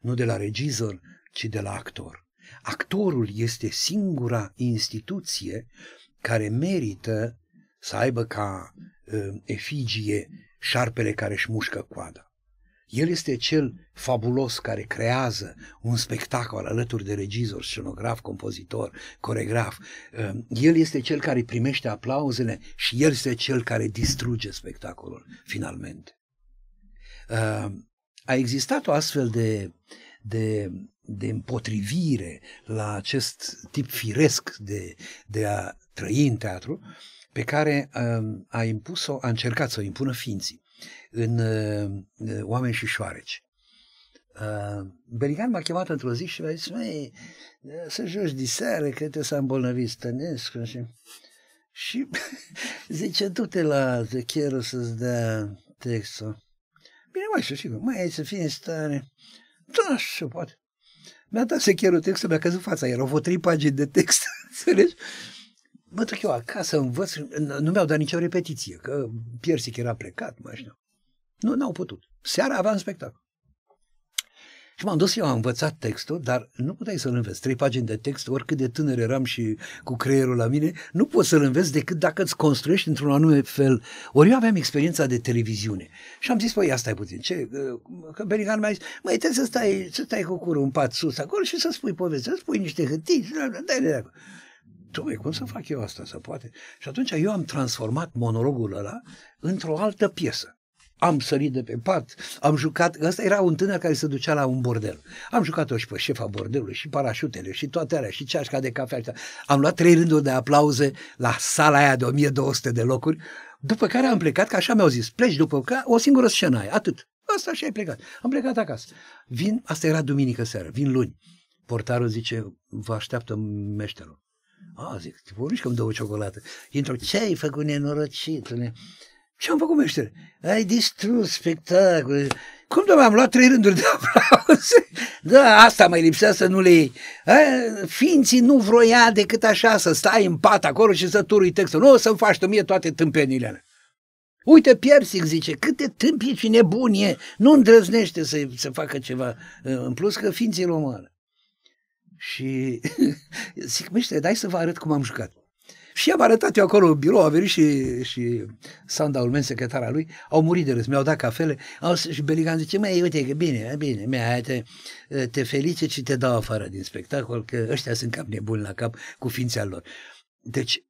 nu de la regizor, ci de la actor. Actorul este singura instituție care merită să aibă ca uh, efigie șarpele care își mușcă coada. El este cel fabulos care creează un spectacol alături de regizor, scenograf, compozitor, coregraf. Ă, el este cel care primește aplauzele și el este cel care distruge spectacolul, finalmente. Ă, a existat o astfel de, de, de împotrivire la acest tip firesc de, de a trăi în teatru, pe care um, a impus-o, a încercat să o impună ființii în uh, uh, oameni și șoareci. Uh, Berigan m-a chemat într-o zi și mi-a zis, măi, să joci de seară, că te s-a îmbolnăvit stănesc. Și, și zice, du-te la cheierul să-ți dea textul. Bine, mai știu, sigur, mai ai să fii în stare. Da, și poate. Mi-a dat secherul textul, mi-a căzut fața, erau vreo trei pagini de text, înțelegi? mă duc eu acasă, învăț, nu mi-au dat nicio repetiție, că Piersic era plecat, mă știu. Nu, n-au putut. Seara aveam spectacol. Și m-am dus, eu am învățat textul, dar nu puteai să-l înveți. Trei pagini de text, oricât de tânăr eram și cu creierul la mine, nu poți să-l înveți decât dacă îți construiești într-un anume fel. Ori eu aveam experiența de televiziune și am zis, păi, asta e puțin. Ce? Uh, că Berigan mi-a zis, măi, trebuie să stai, să stai cu curul în pat sus acolo și să spui poveste, să spui niște hâtii. dai de da, acolo. Da, da. Dom'le, cum să fac eu asta, să poate? Și atunci eu am transformat monologul ăla într-o altă piesă. Am sărit de pe pat, am jucat, ăsta era un tânăr care se ducea la un bordel. Am jucat-o și pe șefa bordelului, și parașutele, și toate alea, și ceașca de cafea. Am luat trei rânduri de aplauze la sala aia de 1200 de locuri, după care am plecat, că așa mi-au zis, pleci după că o singură scenă ai, atât. Asta și ai plecat. Am plecat acasă. Vin, asta era duminică seară, vin luni. Portarul zice, vă așteaptă meșterul. A, zic, te pornici că îmi dă o ciocolată. Intră, ce ai făcut nenorocitule? Ce am făcut, meșter? Ai distrus spectacolul. Cum, doamne, am luat trei rânduri de aplauze. Da, asta mai lipsea să nu le iei. A, ființii nu vroia decât așa să stai în pat acolo și să turui textul. Nu o să-mi faci tu mie toate tâmpenile alea. Uite, Piersic zice, câte tâmpi și nebun e, nu îndrăznește să, să facă ceva în plus că ființii îl omoară. Și zic, miște, dai să vă arăt cum am jucat. Și i-am arătat eu acolo în birou, a venit și, și Sanda Ulmen, secretara lui, au murit de râs, mi-au dat cafele au, și Beligan zice, măi, uite că bine, bine, mea, te, te felice, și te dau afară din spectacol, că ăștia sunt cap nebuni la cap cu ființa lor. Deci,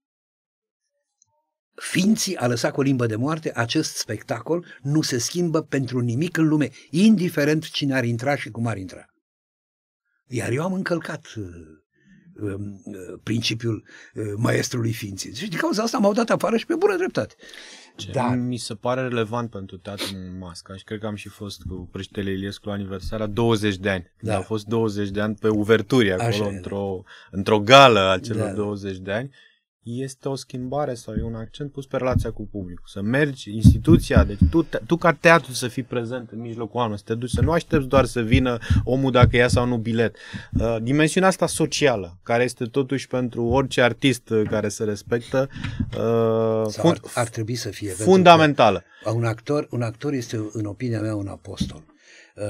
Ființii a lăsat cu limbă de moarte, acest spectacol nu se schimbă pentru nimic în lume, indiferent cine ar intra și cum ar intra. Iar eu am încălcat uh, um, uh, principiul uh, maestrului ființei. Și deci, de cauza asta m-au dat afară și pe bună dreptate. Ce Dar... mi se pare relevant pentru teatru în masca și cred că am și fost cu preștele Iliescu la aniversarea 20 de ani. Da. Au fost 20 de ani pe uverturi acolo, într-o, da. într-o gală a celor da. 20 da. de ani este o schimbare sau e un accent pus pe relația cu publicul. Să mergi, instituția, deci tu, te, tu ca teatru să fii prezent în mijlocul oamenilor, să te duci, să nu aștepți doar să vină omul dacă ia sau nu bilet. Uh, dimensiunea asta socială, care este totuși pentru orice artist uh, care se respectă, uh, fund, ar, ar trebui să fie fundamentală. Un actor, un actor este, în opinia mea, un apostol. Uh,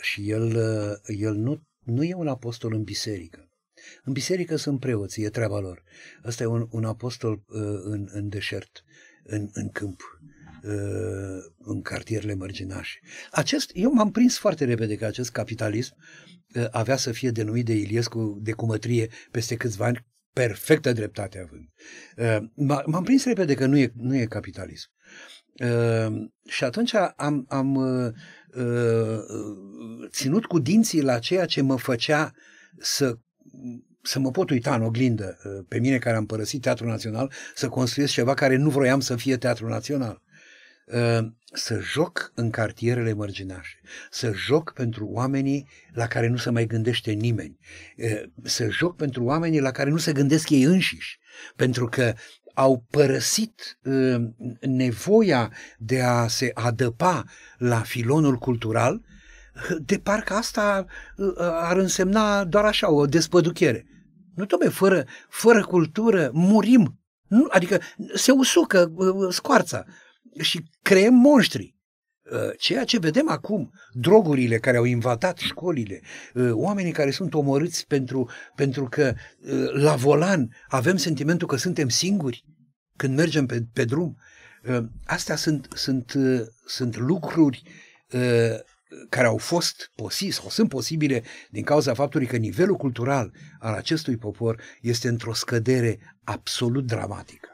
și el, uh, el nu, nu e un apostol în biserică în biserică sunt preoții, e treaba lor. Ăsta e un, un apostol uh, în, în deșert, în, în câmp, uh, în cartierele mărginași. Acest, eu m-am prins foarte repede că acest capitalism uh, avea să fie denumit de Iliescu de cumătrie peste câțiva ani, perfectă dreptate având. Uh, m-am prins repede că nu e, nu e capitalism. Uh, și atunci am, am uh, uh, ținut cu dinții la ceea ce mă făcea să să mă pot uita în oglindă ă, pe mine care am părăsit Teatrul Național să construiesc ceva care nu vroiam să fie Teatrul Național. Ă, să joc în cartierele mărginașe, să joc pentru oamenii la care nu se mai gândește nimeni, ă, să joc pentru oamenii la care nu se gândesc ei înșiși, pentru că au părăsit nevoia de a se adăpa la filonul cultural de parcă asta ă, ă, ar însemna doar așa, o despăduchere. Nu, domne, fără, fără cultură murim. Nu, adică se usucă ă, scoarța și creăm monștri. Ceea ce vedem acum, drogurile care au invadat școlile, oamenii care sunt omorâți pentru, pentru că la volan avem sentimentul că suntem singuri când mergem pe, pe drum, astea sunt, sunt, sunt lucruri care au fost posibile sau sunt posibile din cauza faptului că nivelul cultural al acestui popor este într-o scădere absolut dramatică.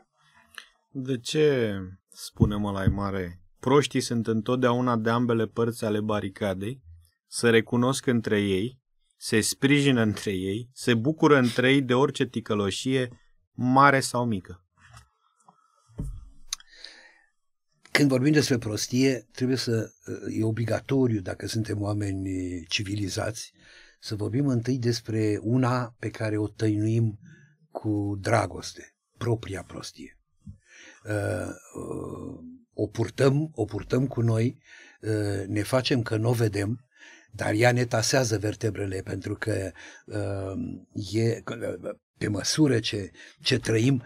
De ce spunem la mare? Proștii sunt întotdeauna de ambele părți ale baricadei, se recunosc între ei, se sprijină între ei, se bucură între ei de orice ticăloșie, mare sau mică. Când vorbim despre prostie, trebuie să, e obligatoriu, dacă suntem oameni civilizați, să vorbim întâi despre una pe care o tăinuim cu dragoste, propria prostie. Ă, o purtăm, o purtăm cu noi, ă, ne facem că nu o vedem, dar ea ne tasează vertebrele pentru că ă, e, pe măsură ce, ce trăim,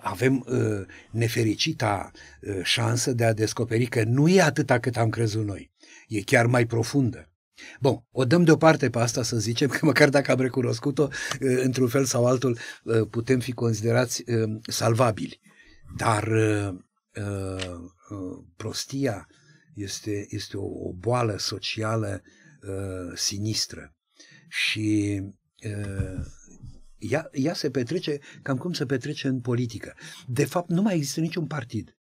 avem uh, nefericita uh, șansă de a descoperi că nu e atâta cât am crezut noi. E chiar mai profundă. Bun, o dăm deoparte pe asta să zicem că măcar dacă am recunoscut-o, uh, într-un fel sau altul, putem fi considerați salvabili. Dar prostia este, este o, o boală socială sinistră și ea, ea se petrece cam cum se petrece în politică. De fapt, nu mai există niciun partid.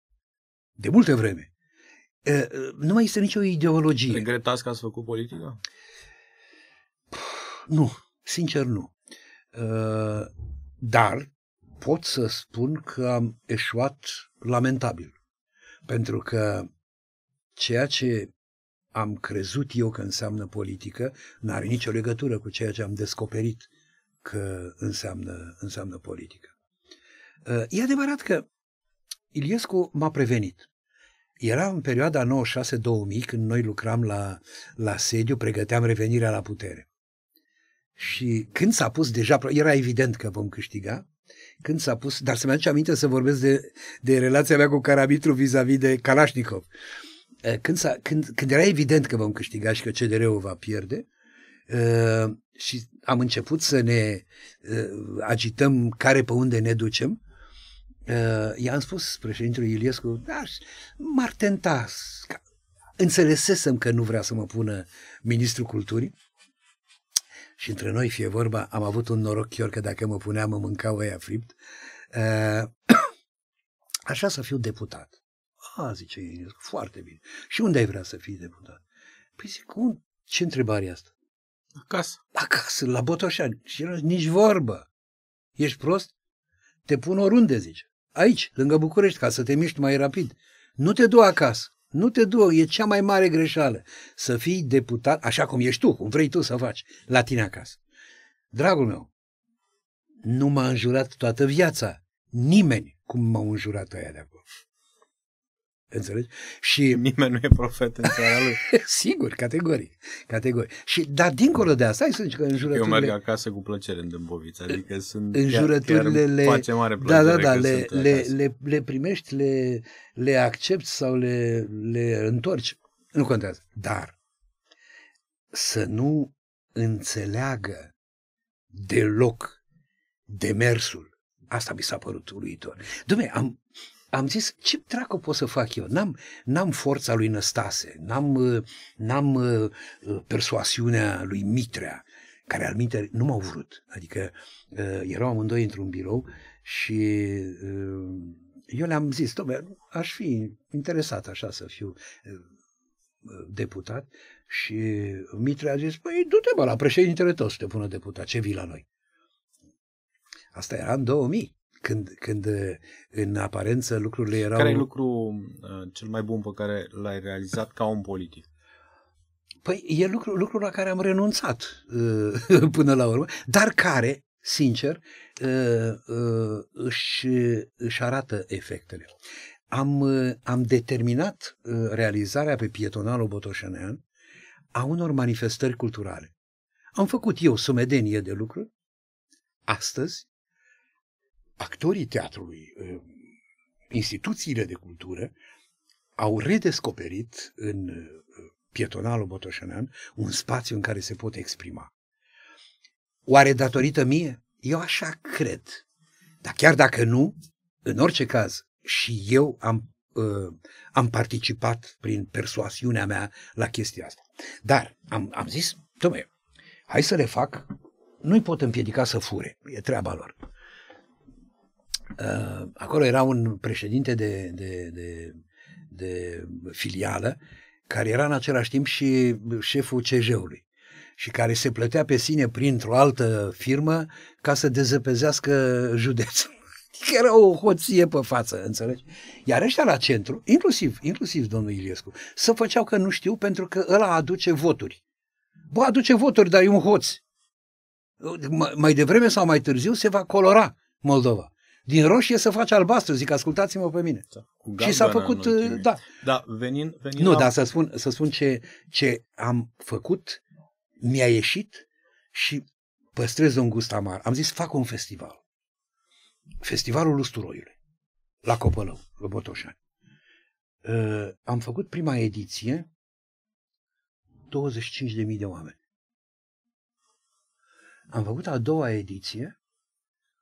De multe vreme. Nu mai există nicio ideologie. Regretați că ați făcut politică? Nu, sincer nu. Dar pot să spun că am eșuat lamentabil. Pentru că ceea ce am crezut eu că înseamnă politică, nu are nicio legătură cu ceea ce am descoperit că înseamnă, înseamnă politică. Uh, e adevărat că Iliescu m-a prevenit. Era în perioada 96-2000 când noi lucram la, la sediu, pregăteam revenirea la putere. Și când s-a pus deja, era evident că vom câștiga, când s-a pus, dar să-mi aduce aminte să vorbesc de, de relația mea cu Carabitru vis-a-vis de Kalashnikov. Uh, când, s-a, când, când era evident că vom câștiga și că CDR-ul va pierde, Ă, și am început să ne ă, agităm care pe unde ne ducem, ă, i-am spus președintelui Iliescu, da, m-ar tenta, înțelesesem că nu vrea să mă pună ministrul culturii, și între noi fie vorba, am avut un noroc chiar că dacă mă puneam, mă mâncau aia fript. Așa să fiu deputat. A, zice Iliescu, foarte bine. Și unde ai vrea să fii deputat? Păi zic, cum? ce întrebare e asta? Acasă. Acasă, la Botoșani. Și el, nici vorbă. Ești prost? Te pun oriunde, zice. Aici, lângă București, ca să te miști mai rapid. Nu te du acasă. Nu te du, e cea mai mare greșeală. Să fii deputat, așa cum ești tu, cum vrei tu să faci, la tine acasă. Dragul meu, nu m-a înjurat toată viața. Nimeni cum m-au înjurat aia de acolo. Înțelegi? Și nimeni nu e profet în țara lui. Sigur, categoric. categoric. Și, dar dincolo de asta, hai să că în jurăturile... Eu merg acasă cu plăcere în Dâmboviță. adică sunt în jurăturile le... face mare da, da, da, le, le, le, le, primești, le, le accepti sau le, le întorci. Nu contează. Dar să nu înțeleagă deloc demersul. Asta mi s-a părut uluitor. Dom'le, am, am zis, ce dracu pot să fac eu? N-am, n-am forța lui Năstase, n-am, uh, n-am uh, uh, persoasiunea lui Mitrea, care al minte nu m-au vrut. Adică erau amândoi într-un birou și eu le-am zis, domnule, aș fi interesat așa să fiu deputat și Mitrea a zis, păi du-te bă la președintele tău să te pună deputat, ce vii la noi? Asta era în 2000 când, când uh, în aparență lucrurile erau... Care e lucru uh, cel mai bun pe care l-ai realizat ca un politic? Păi e lucru, lucrul la care am renunțat uh, până la urmă, dar care, sincer, își, își arată efectele. Am, am determinat realizarea pe pietonalul Botoșanean a unor manifestări culturale. Am făcut eu sumedenie de lucruri, astăzi, actorii teatrului, ă, instituțiile de cultură, au redescoperit în ă, pietonalul Botoșanean un spațiu în care se pot exprima. Oare datorită mie? Eu așa cred. Dar chiar dacă nu, în orice caz, și eu am, uh, am participat prin persoasiunea mea la chestia asta. Dar am, am zis, domnule, hai să le fac, nu-i pot împiedica să fure, e treaba lor. Uh, acolo era un președinte de, de, de, de filială care era în același timp și șeful CJ-ului și care se plătea pe sine printr-o altă firmă ca să dezăpezească județul. Că era o hoție pe față, înțelegi? Iar ăștia la centru, inclusiv, inclusiv domnul Iliescu, să făceau că nu știu pentru că ăla aduce voturi. Bă, aduce voturi, dar e un hoț. Mai devreme sau mai târziu se va colora Moldova din roșie să faci albastru, zic, ascultați-mă pe mine. Da, și s-a făcut, da. Da, venin, venin Nu, la... dar să spun, să spun ce, ce am făcut, mi-a ieșit și păstrez un gust amar. Am zis, fac un festival. Festivalul Usturoiului, la Copălău, la Botoșani. Uh, am făcut prima ediție, 25.000 de oameni. Am făcut a doua ediție,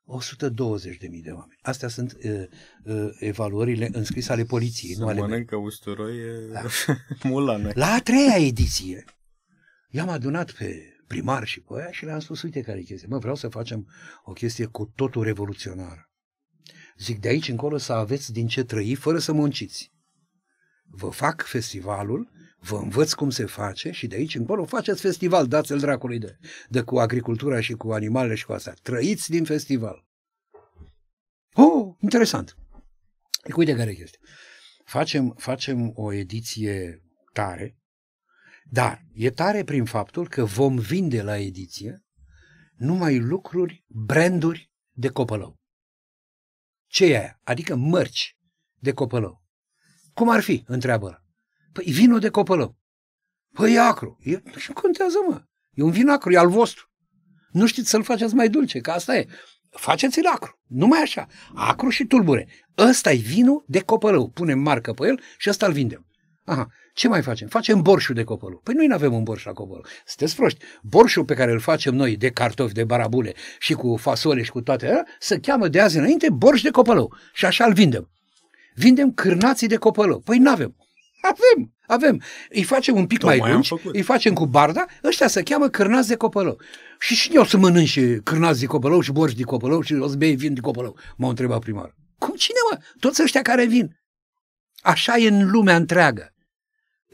120.000 de oameni. Astea sunt uh, uh, evaluările înscrise ale poliției. Să nu ale mănâncă mele. usturoi da. mulane. La a treia ediție i-am adunat pe primar și pe aia și le-am spus, uite care e chestia. Mă, vreau să facem o chestie cu totul revoluționară. Zic, de aici încolo să aveți din ce trăi fără să munciți. Vă fac festivalul vă învăț cum se face și de aici încolo faceți festival, dați-l dracului de, de cu agricultura și cu animalele și cu asta. Trăiți din festival. Oh, interesant. E cu uite care este. Facem, facem o ediție tare, dar e tare prin faptul că vom vinde la ediție numai lucruri, branduri de copălău. Ce e aia? Adică mărci de copălău. Cum ar fi? Întreabă Păi vinul de copălău. Păi e acru. E, nu contează, mă. E un vin acru, e al vostru. Nu știți să-l faceți mai dulce, că asta e. Faceți-l acru, numai așa. Acru și tulbure. ăsta e vinul de copălău. Punem marcă pe el și ăsta îl vindem. Aha, ce mai facem? Facem borșul de copălău. Păi noi nu avem un borș la copălău. Sunteți proști. Borșul pe care îl facem noi de cartofi, de barabule și cu fasole și cu toate alea, ă, se cheamă de azi înainte borș de copălău. Și așa îl vindem. Vindem cârnații de copălău. Păi nu avem. Avem, avem. Îi facem un pic Tot mai lungi, îi facem cu barda, ăștia se cheamă cârnați de copălău. Și cine o să mănânce cârnați de copălău și borș de copălău și o să bei vin de copălău, m-a întrebat primarul. Cum cine mă? Toți ăștia care vin. Așa e în lumea întreagă.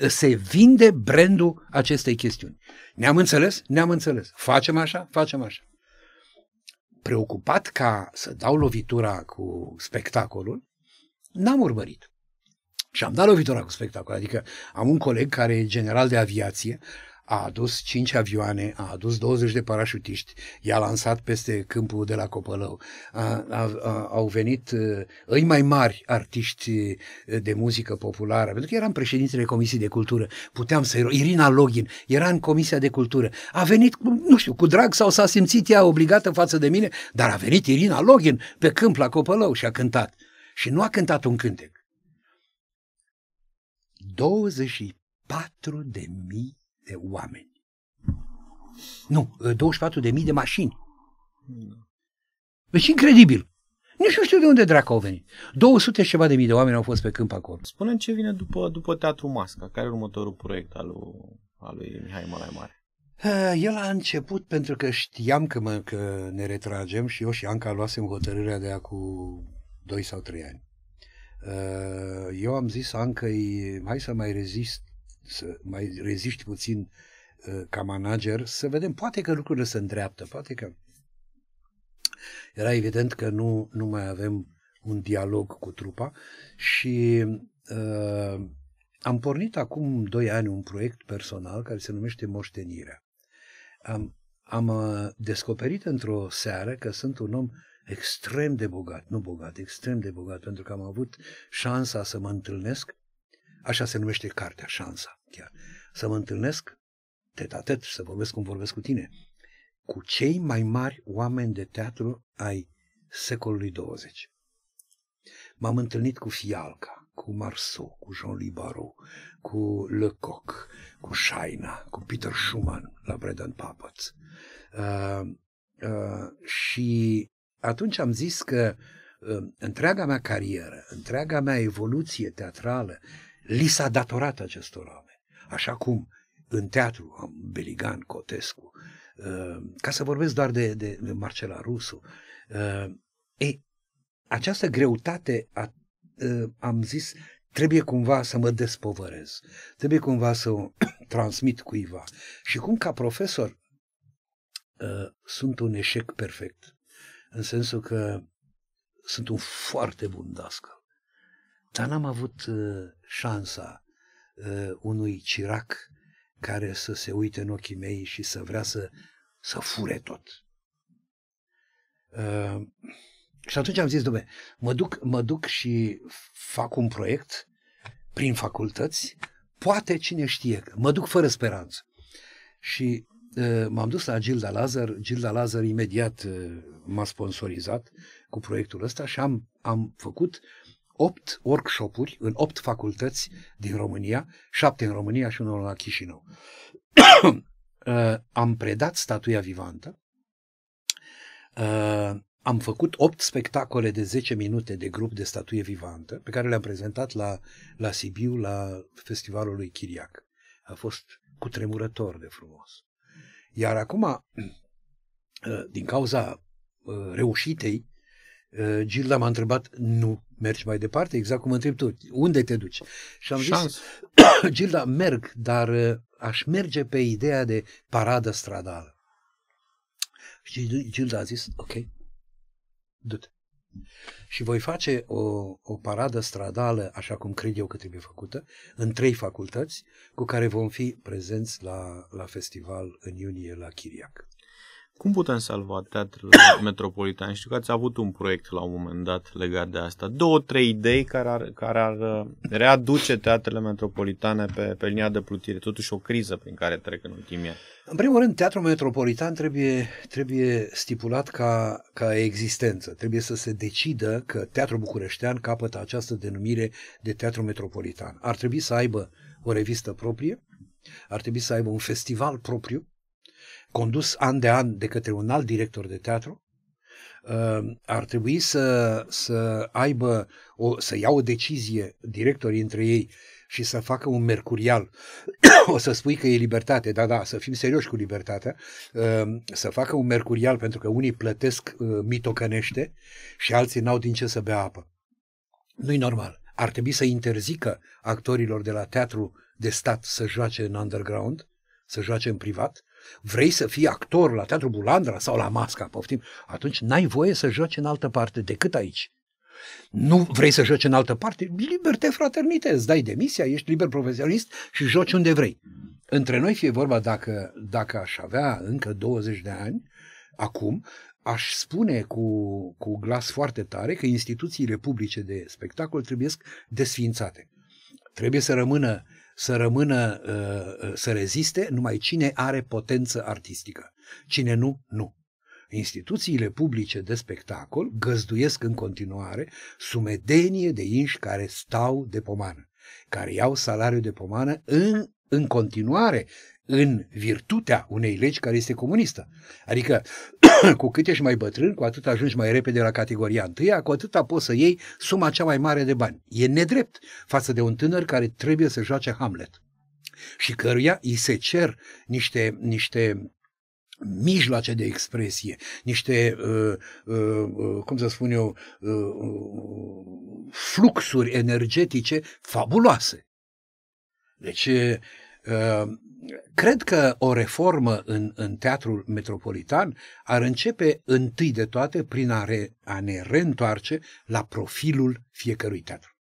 Se vinde brandul acestei chestiuni. Ne-am înțeles? Ne-am înțeles. Facem așa? Facem așa. Preocupat ca să dau lovitura cu spectacolul, n-am urmărit. Și am dat lovitura cu spectacol. Adică am un coleg care e general de aviație, a adus 5 avioane, a adus 20 de parașutiști, i-a lansat peste câmpul de la Copălău. A, a, a, au venit ă, îi mai mari artiști ă, de muzică populară, pentru că eram președintele Comisiei de Cultură, puteam să Irina Login era în Comisia de Cultură. A venit, nu știu, cu drag sau s-a simțit ea obligată față de mine, dar a venit Irina Login pe câmp la Copălău și a cântat. Și nu a cântat un cântec 24 de mii de oameni. Nu, 24 ă, de mii de mașini. Deci incredibil. Nici nu știu de unde dracu au venit. 200 și ceva de mii de oameni au fost pe câmp acolo. Spune ce vine după, după Teatru Masca, care e următorul proiect al lui, al lui Mihai Mălai Mare. El a început pentru că știam că, mă, că ne retragem și eu și Anca luasem hotărârea de acum 2 sau 3 ani. Eh, eu am zis Ancăi, hai să mai rezist, să mai reziști puțin eh, ca manager, să vedem, poate că lucrurile se îndreaptă, poate că... Era evident că nu, nu mai avem un dialog cu trupa și uh, am pornit acum doi ani un proiect personal care se numește Moștenirea. Am, am uh, descoperit într-o seară că sunt un om uh, extrem de bogat, nu bogat, extrem de bogat, pentru că am avut șansa să mă întâlnesc, așa se numește cartea, șansa chiar, să mă întâlnesc tet-a-tet, să vorbesc cum vorbesc cu tine, cu cei mai mari oameni de teatru ai secolului 20. M-am întâlnit cu Fialca, cu Marceau, cu Jean-Louis Barou, cu Lecoq, cu Shaina, cu Peter Schumann la Bread and Puppets. Uh, uh, și atunci am zis că uh, întreaga mea carieră, întreaga mea evoluție teatrală li s-a datorat acestor oameni. Așa cum în teatru am Beligan, Cotescu, uh, ca să vorbesc doar de, de, Marcela Rusu. Uh, e această greutate a, am zis trebuie cumva să mă despovărez, trebuie cumva să o transmit cuiva. Și cum ca profesor sunt un eșec perfect în sensul că sunt un foarte bun dascăl. Dar n-am avut uh, șansa uh, unui cirac care să se uite în ochii mei și să vrea să, să fure tot. Uh, și atunci am zis, dom'le, mă duc, mă duc și fac un proiect prin facultăți, poate cine știe, mă duc fără speranță. Și Eh, m-am dus la Gilda Lazar, Gilda Lazar imediat eh, m-a sponsorizat cu proiectul ăsta și am, am făcut opt workshop-uri în opt facultăți din România, șapte în România și unul la Chișinău. Eh, am predat statuia vivantă, am făcut opt spectacole de 10 minute de grup de statuie vivantă, pe care le-am prezentat la, la Sibiu, la festivalul lui Chiriac. A fost cutremurător de frumos. Iar acum, uh, din cauza uh, reușitei, uh, Gilda m-a întrebat, nu mergi mai departe? Exact cum întreb tu, unde te duci? Și am Șans. zis, Gilda, merg, dar aș merge pe ideea de paradă stradală. Și Gilda a zis, ok, du-te. Și voi face o, o paradă stradală, așa cum cred eu că trebuie făcută, în trei facultăți, cu care vom fi prezenți la, la festival în iunie la Chiriac. Cum putem salva teatrul metropolitan? Știu că ați avut un proiect la un moment dat legat de asta. Două, trei idei care ar, care ar uh, readuce teatrele metropolitane pe, pe linia de plutire. Totuși o criză prin care trec în ultimii ani. În primul rând, teatrul metropolitan trebuie, trebuie stipulat ca, ca existență. Trebuie să se decidă că teatrul bucureștean capătă această denumire de teatru metropolitan. Ar trebui să aibă o revistă proprie, ar trebui să aibă un festival propriu, condus an de an de către un alt director de teatru, uh, ar trebui să, să aibă, o, să ia o decizie directorii între ei și să facă un mercurial. o să spui că e libertate, da, da, să fim serioși cu libertatea, uh, să facă un mercurial pentru că unii plătesc uh, mitocănește și alții n-au din ce să bea apă. Nu-i normal. Ar trebui să interzică actorilor de la teatru de stat să joace în underground, să joace în privat vrei să fii actor la Teatru Bulandra sau la Masca, poftim, atunci n-ai voie să joci în altă parte decât aici. Nu vrei să joci în altă parte? Liber te fraternite, îți dai demisia, ești liber profesionist și joci unde vrei. Între noi fie vorba dacă, dacă aș avea încă 20 de ani, acum, aș spune cu, cu glas foarte tare că instituțiile publice de spectacol trebuie desfințate. Trebuie să rămână uh, să rămână, ă, ă, să reziste numai cine are potență artistică. Cine nu, nu. Instituțiile publice de spectacol găzduiesc în continuare sumedenie de inși care stau de pomană, care iau salariu de pomană în, în continuare în virtutea unei legi care este comunistă. Adică, cu cât ești mai bătrân, cu atât ajungi mai repede la categoria întâia, cu atât poți să iei suma cea mai mare de bani. E nedrept față de un tânăr care trebuie să joace Hamlet și căruia îi se cer niște, niște mijloace de expresie, niște, uh, uh, uh cum să spun eu, uh, uh fluxuri energetice fabuloase. Deci, Ehm, cred că o reformă în, în teatrul metropolitan ar începe întâi de toate prin a, re, a ne reîntoarce la profilul fiecărui teatru.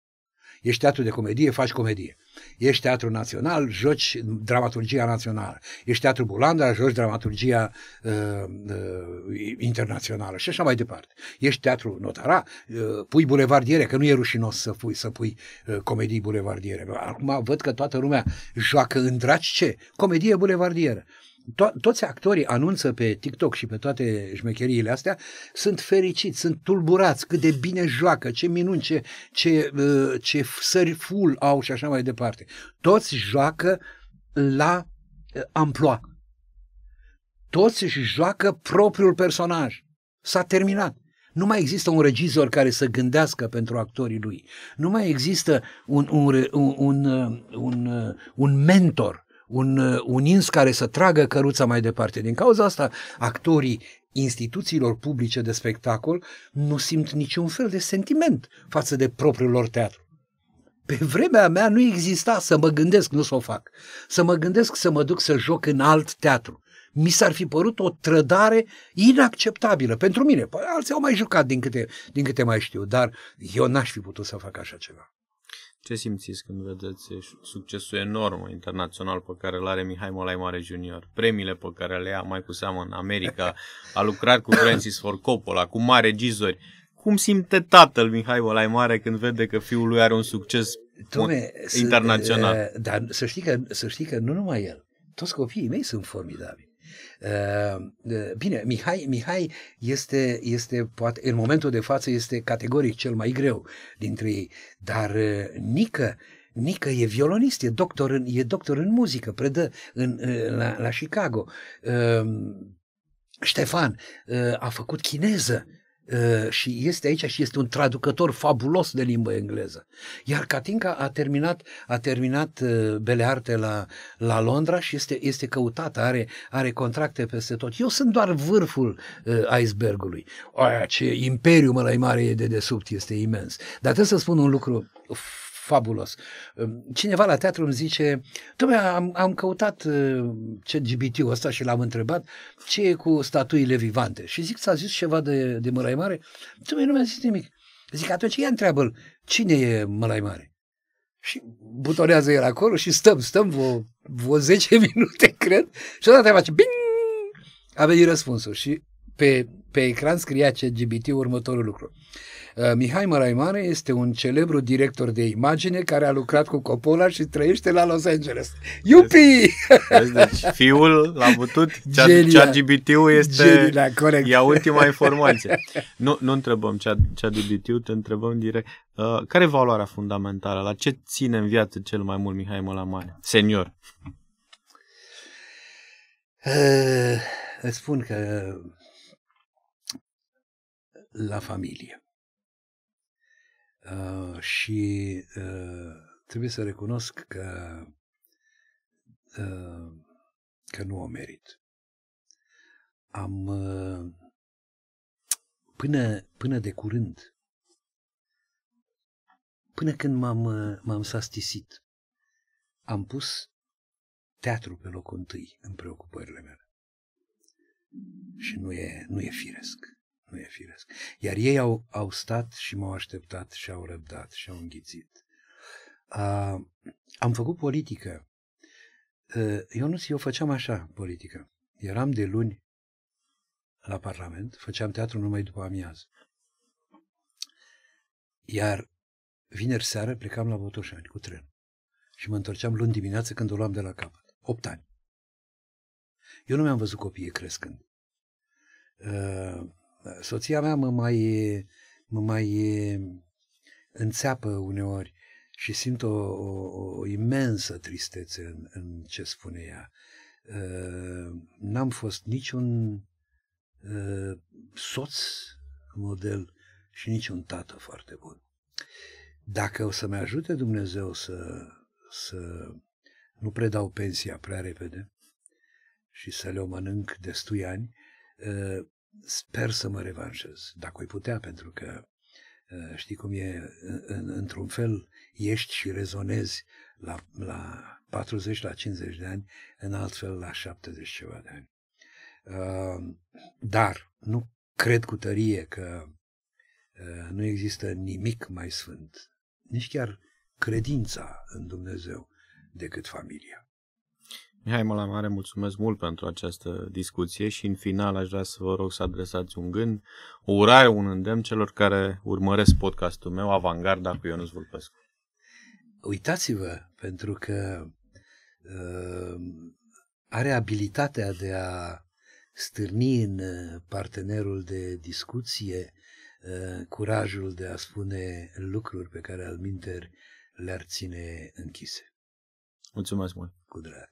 Ești teatru de comedie, faci comedie Ești teatru național, joci dramaturgia națională. Ești teatru Bulandra, joci dramaturgia uh, uh, internațională și așa mai departe. Ești teatru notara, uh, pui bulevardiere, că nu e rușinos să pui, să pui uh, comedii bulevardiere. Acum văd că toată lumea joacă în draci ce? Comedie bulevardieră to- toți actorii anunță pe TikTok și pe toate șmecheriile astea, sunt fericiți, sunt tulburați, cât de bine joacă, ce minuni, ce, ce, uh, ce sări full au și așa mai departe. Toți joacă la uh, amploa. Toți își joacă propriul personaj. S-a terminat. Nu mai există un regizor care să gândească pentru actorii lui. Nu mai există un, un, un, un, uh, un, un mentor un, uh, un ins care să tragă căruța mai departe. Din cauza asta, actorii instituțiilor publice de spectacol nu simt niciun fel de sentiment față de propriul lor teatru. Pe vremea mea nu exista să mă gândesc, nu să o fac, să mă gândesc să mă duc să joc în alt teatru. Mi s-ar fi părut o trădare inacceptabilă pentru mine. Păi, alții au mai jucat din câte, din câte mai știu, dar eu n-aș fi putut să fac așa ceva. Ce simțiți când vedeți succesul enorm internațional pe care îl are Mihai Molai Mare Junior? Premiile pe care le ia mai cu seamă în America, a lucrat cu Francis Ford Coppola, cu mari regizori. Cum simte tatăl Mihai Molai Mare când vede că fiul lui are un succes Tome, internațional? Să, dar să știi, că, să știi că nu numai el, toți copiii mei sunt formidabili. Ehm, bine, Mihai, Mihai este, este, poate, în momentul de față este categoric cel mai greu dintre ei, dar eh, Nică, Nică e violonist, e doctor în, e doctor în muzică, predă în, eh, la, la Chicago. Ehm, Ștefan eh, a făcut chineză, Eh, și este aici și este un traducător fabulos de limbă engleză. Iar Katinka a terminat, a terminat eh, Bele Arte la, la Londra și este, este căutată, are, are contracte peste tot. Eu sunt doar vârful uh, icebergului. Aia ce imperiu la mare e de desubt, este imens. Dar trebuie să spun un lucru fabulos. Cineva la teatru îmi zice, domnule, am, am căutat uh, ce GBT-ul ăsta și l-am întrebat ce e cu statuile vivante. Și zic, s-a zis ceva de, de Mălai Mare? Domnule, nu mi-a zis nimic. Zic, atunci ia întreabă cine e Mălai Mare? Și butonează el acolo și stăm, stăm vreo, vreo 10 minute, cred, și odată face bing! A venit răspunsul și pe, pe ecran scria ce GBT următorul lucru. Uh, Mihai Măraimane este un celebru director de imagine care a lucrat cu Coppola și trăiește la Los Angeles. Iupi! Vezi, deci fiul l-a putut, ChatGPT-ul este Genia, corect. ia ultima informație. Nu, nu întrebăm ChatGPT-ul, te întrebăm direct. Uh, care e valoarea fundamentală? La ce ține în viață cel mai mult Mihai Mălaimane, senior? Uh, îți spun că la familie. Uh, și uh, trebuie să recunosc că, uh, că nu o merit. Am uh, până, până de curând, până când m-am, uh, m-am sastisit, am pus teatru pe locul întâi în preocupările mele. Și nu e, nu e firesc nu e firesc. Iar ei au, au stat și m-au așteptat și au răbdat și au înghițit. Uh, am făcut politică. Uh, eu nu eu făceam așa politică. Eram de luni la Parlament, făceam teatru numai după amiază. Iar vineri seară plecam la Botoșani cu tren și mă întorceam luni dimineață când o luam de la capăt. Opt ani. Eu nu mi-am văzut copiii crescând soția mea mă mai, mă mai înțeapă uneori și simt o, o, o imensă tristețe în, în ce spune ea. Ă, n-am fost niciun ă, soț model și niciun tată foarte bun. Dacă o să-mi ajute Dumnezeu să, să nu predau pensia prea repede și să le o mănânc destui ani, ă, sper să mă revanșez, dacă o putea, pentru că uh, știi cum e, în, într-un fel ești și rezonezi la, la 40, la 50 de ani, în alt fel la 70 ceva de ani. Uh, dar nu cred cu tărie că uh, nu există nimic mai sfânt, nici chiar credința în Dumnezeu decât familia. Mihai Mare, mulțumesc mult pentru această discuție și în final aș vrea să vă rog să adresați un gând, o urare, un îndemn celor care urmăresc podcastul meu, Avangarda cu Ionuț Vulpescu. Uitați-vă, pentru că uh, are abilitatea de a stârni în uh, partenerul de discuție uh, curajul de a spune lucruri pe care al minter le-ar ține închise. Mulțumesc mult! Cu drag!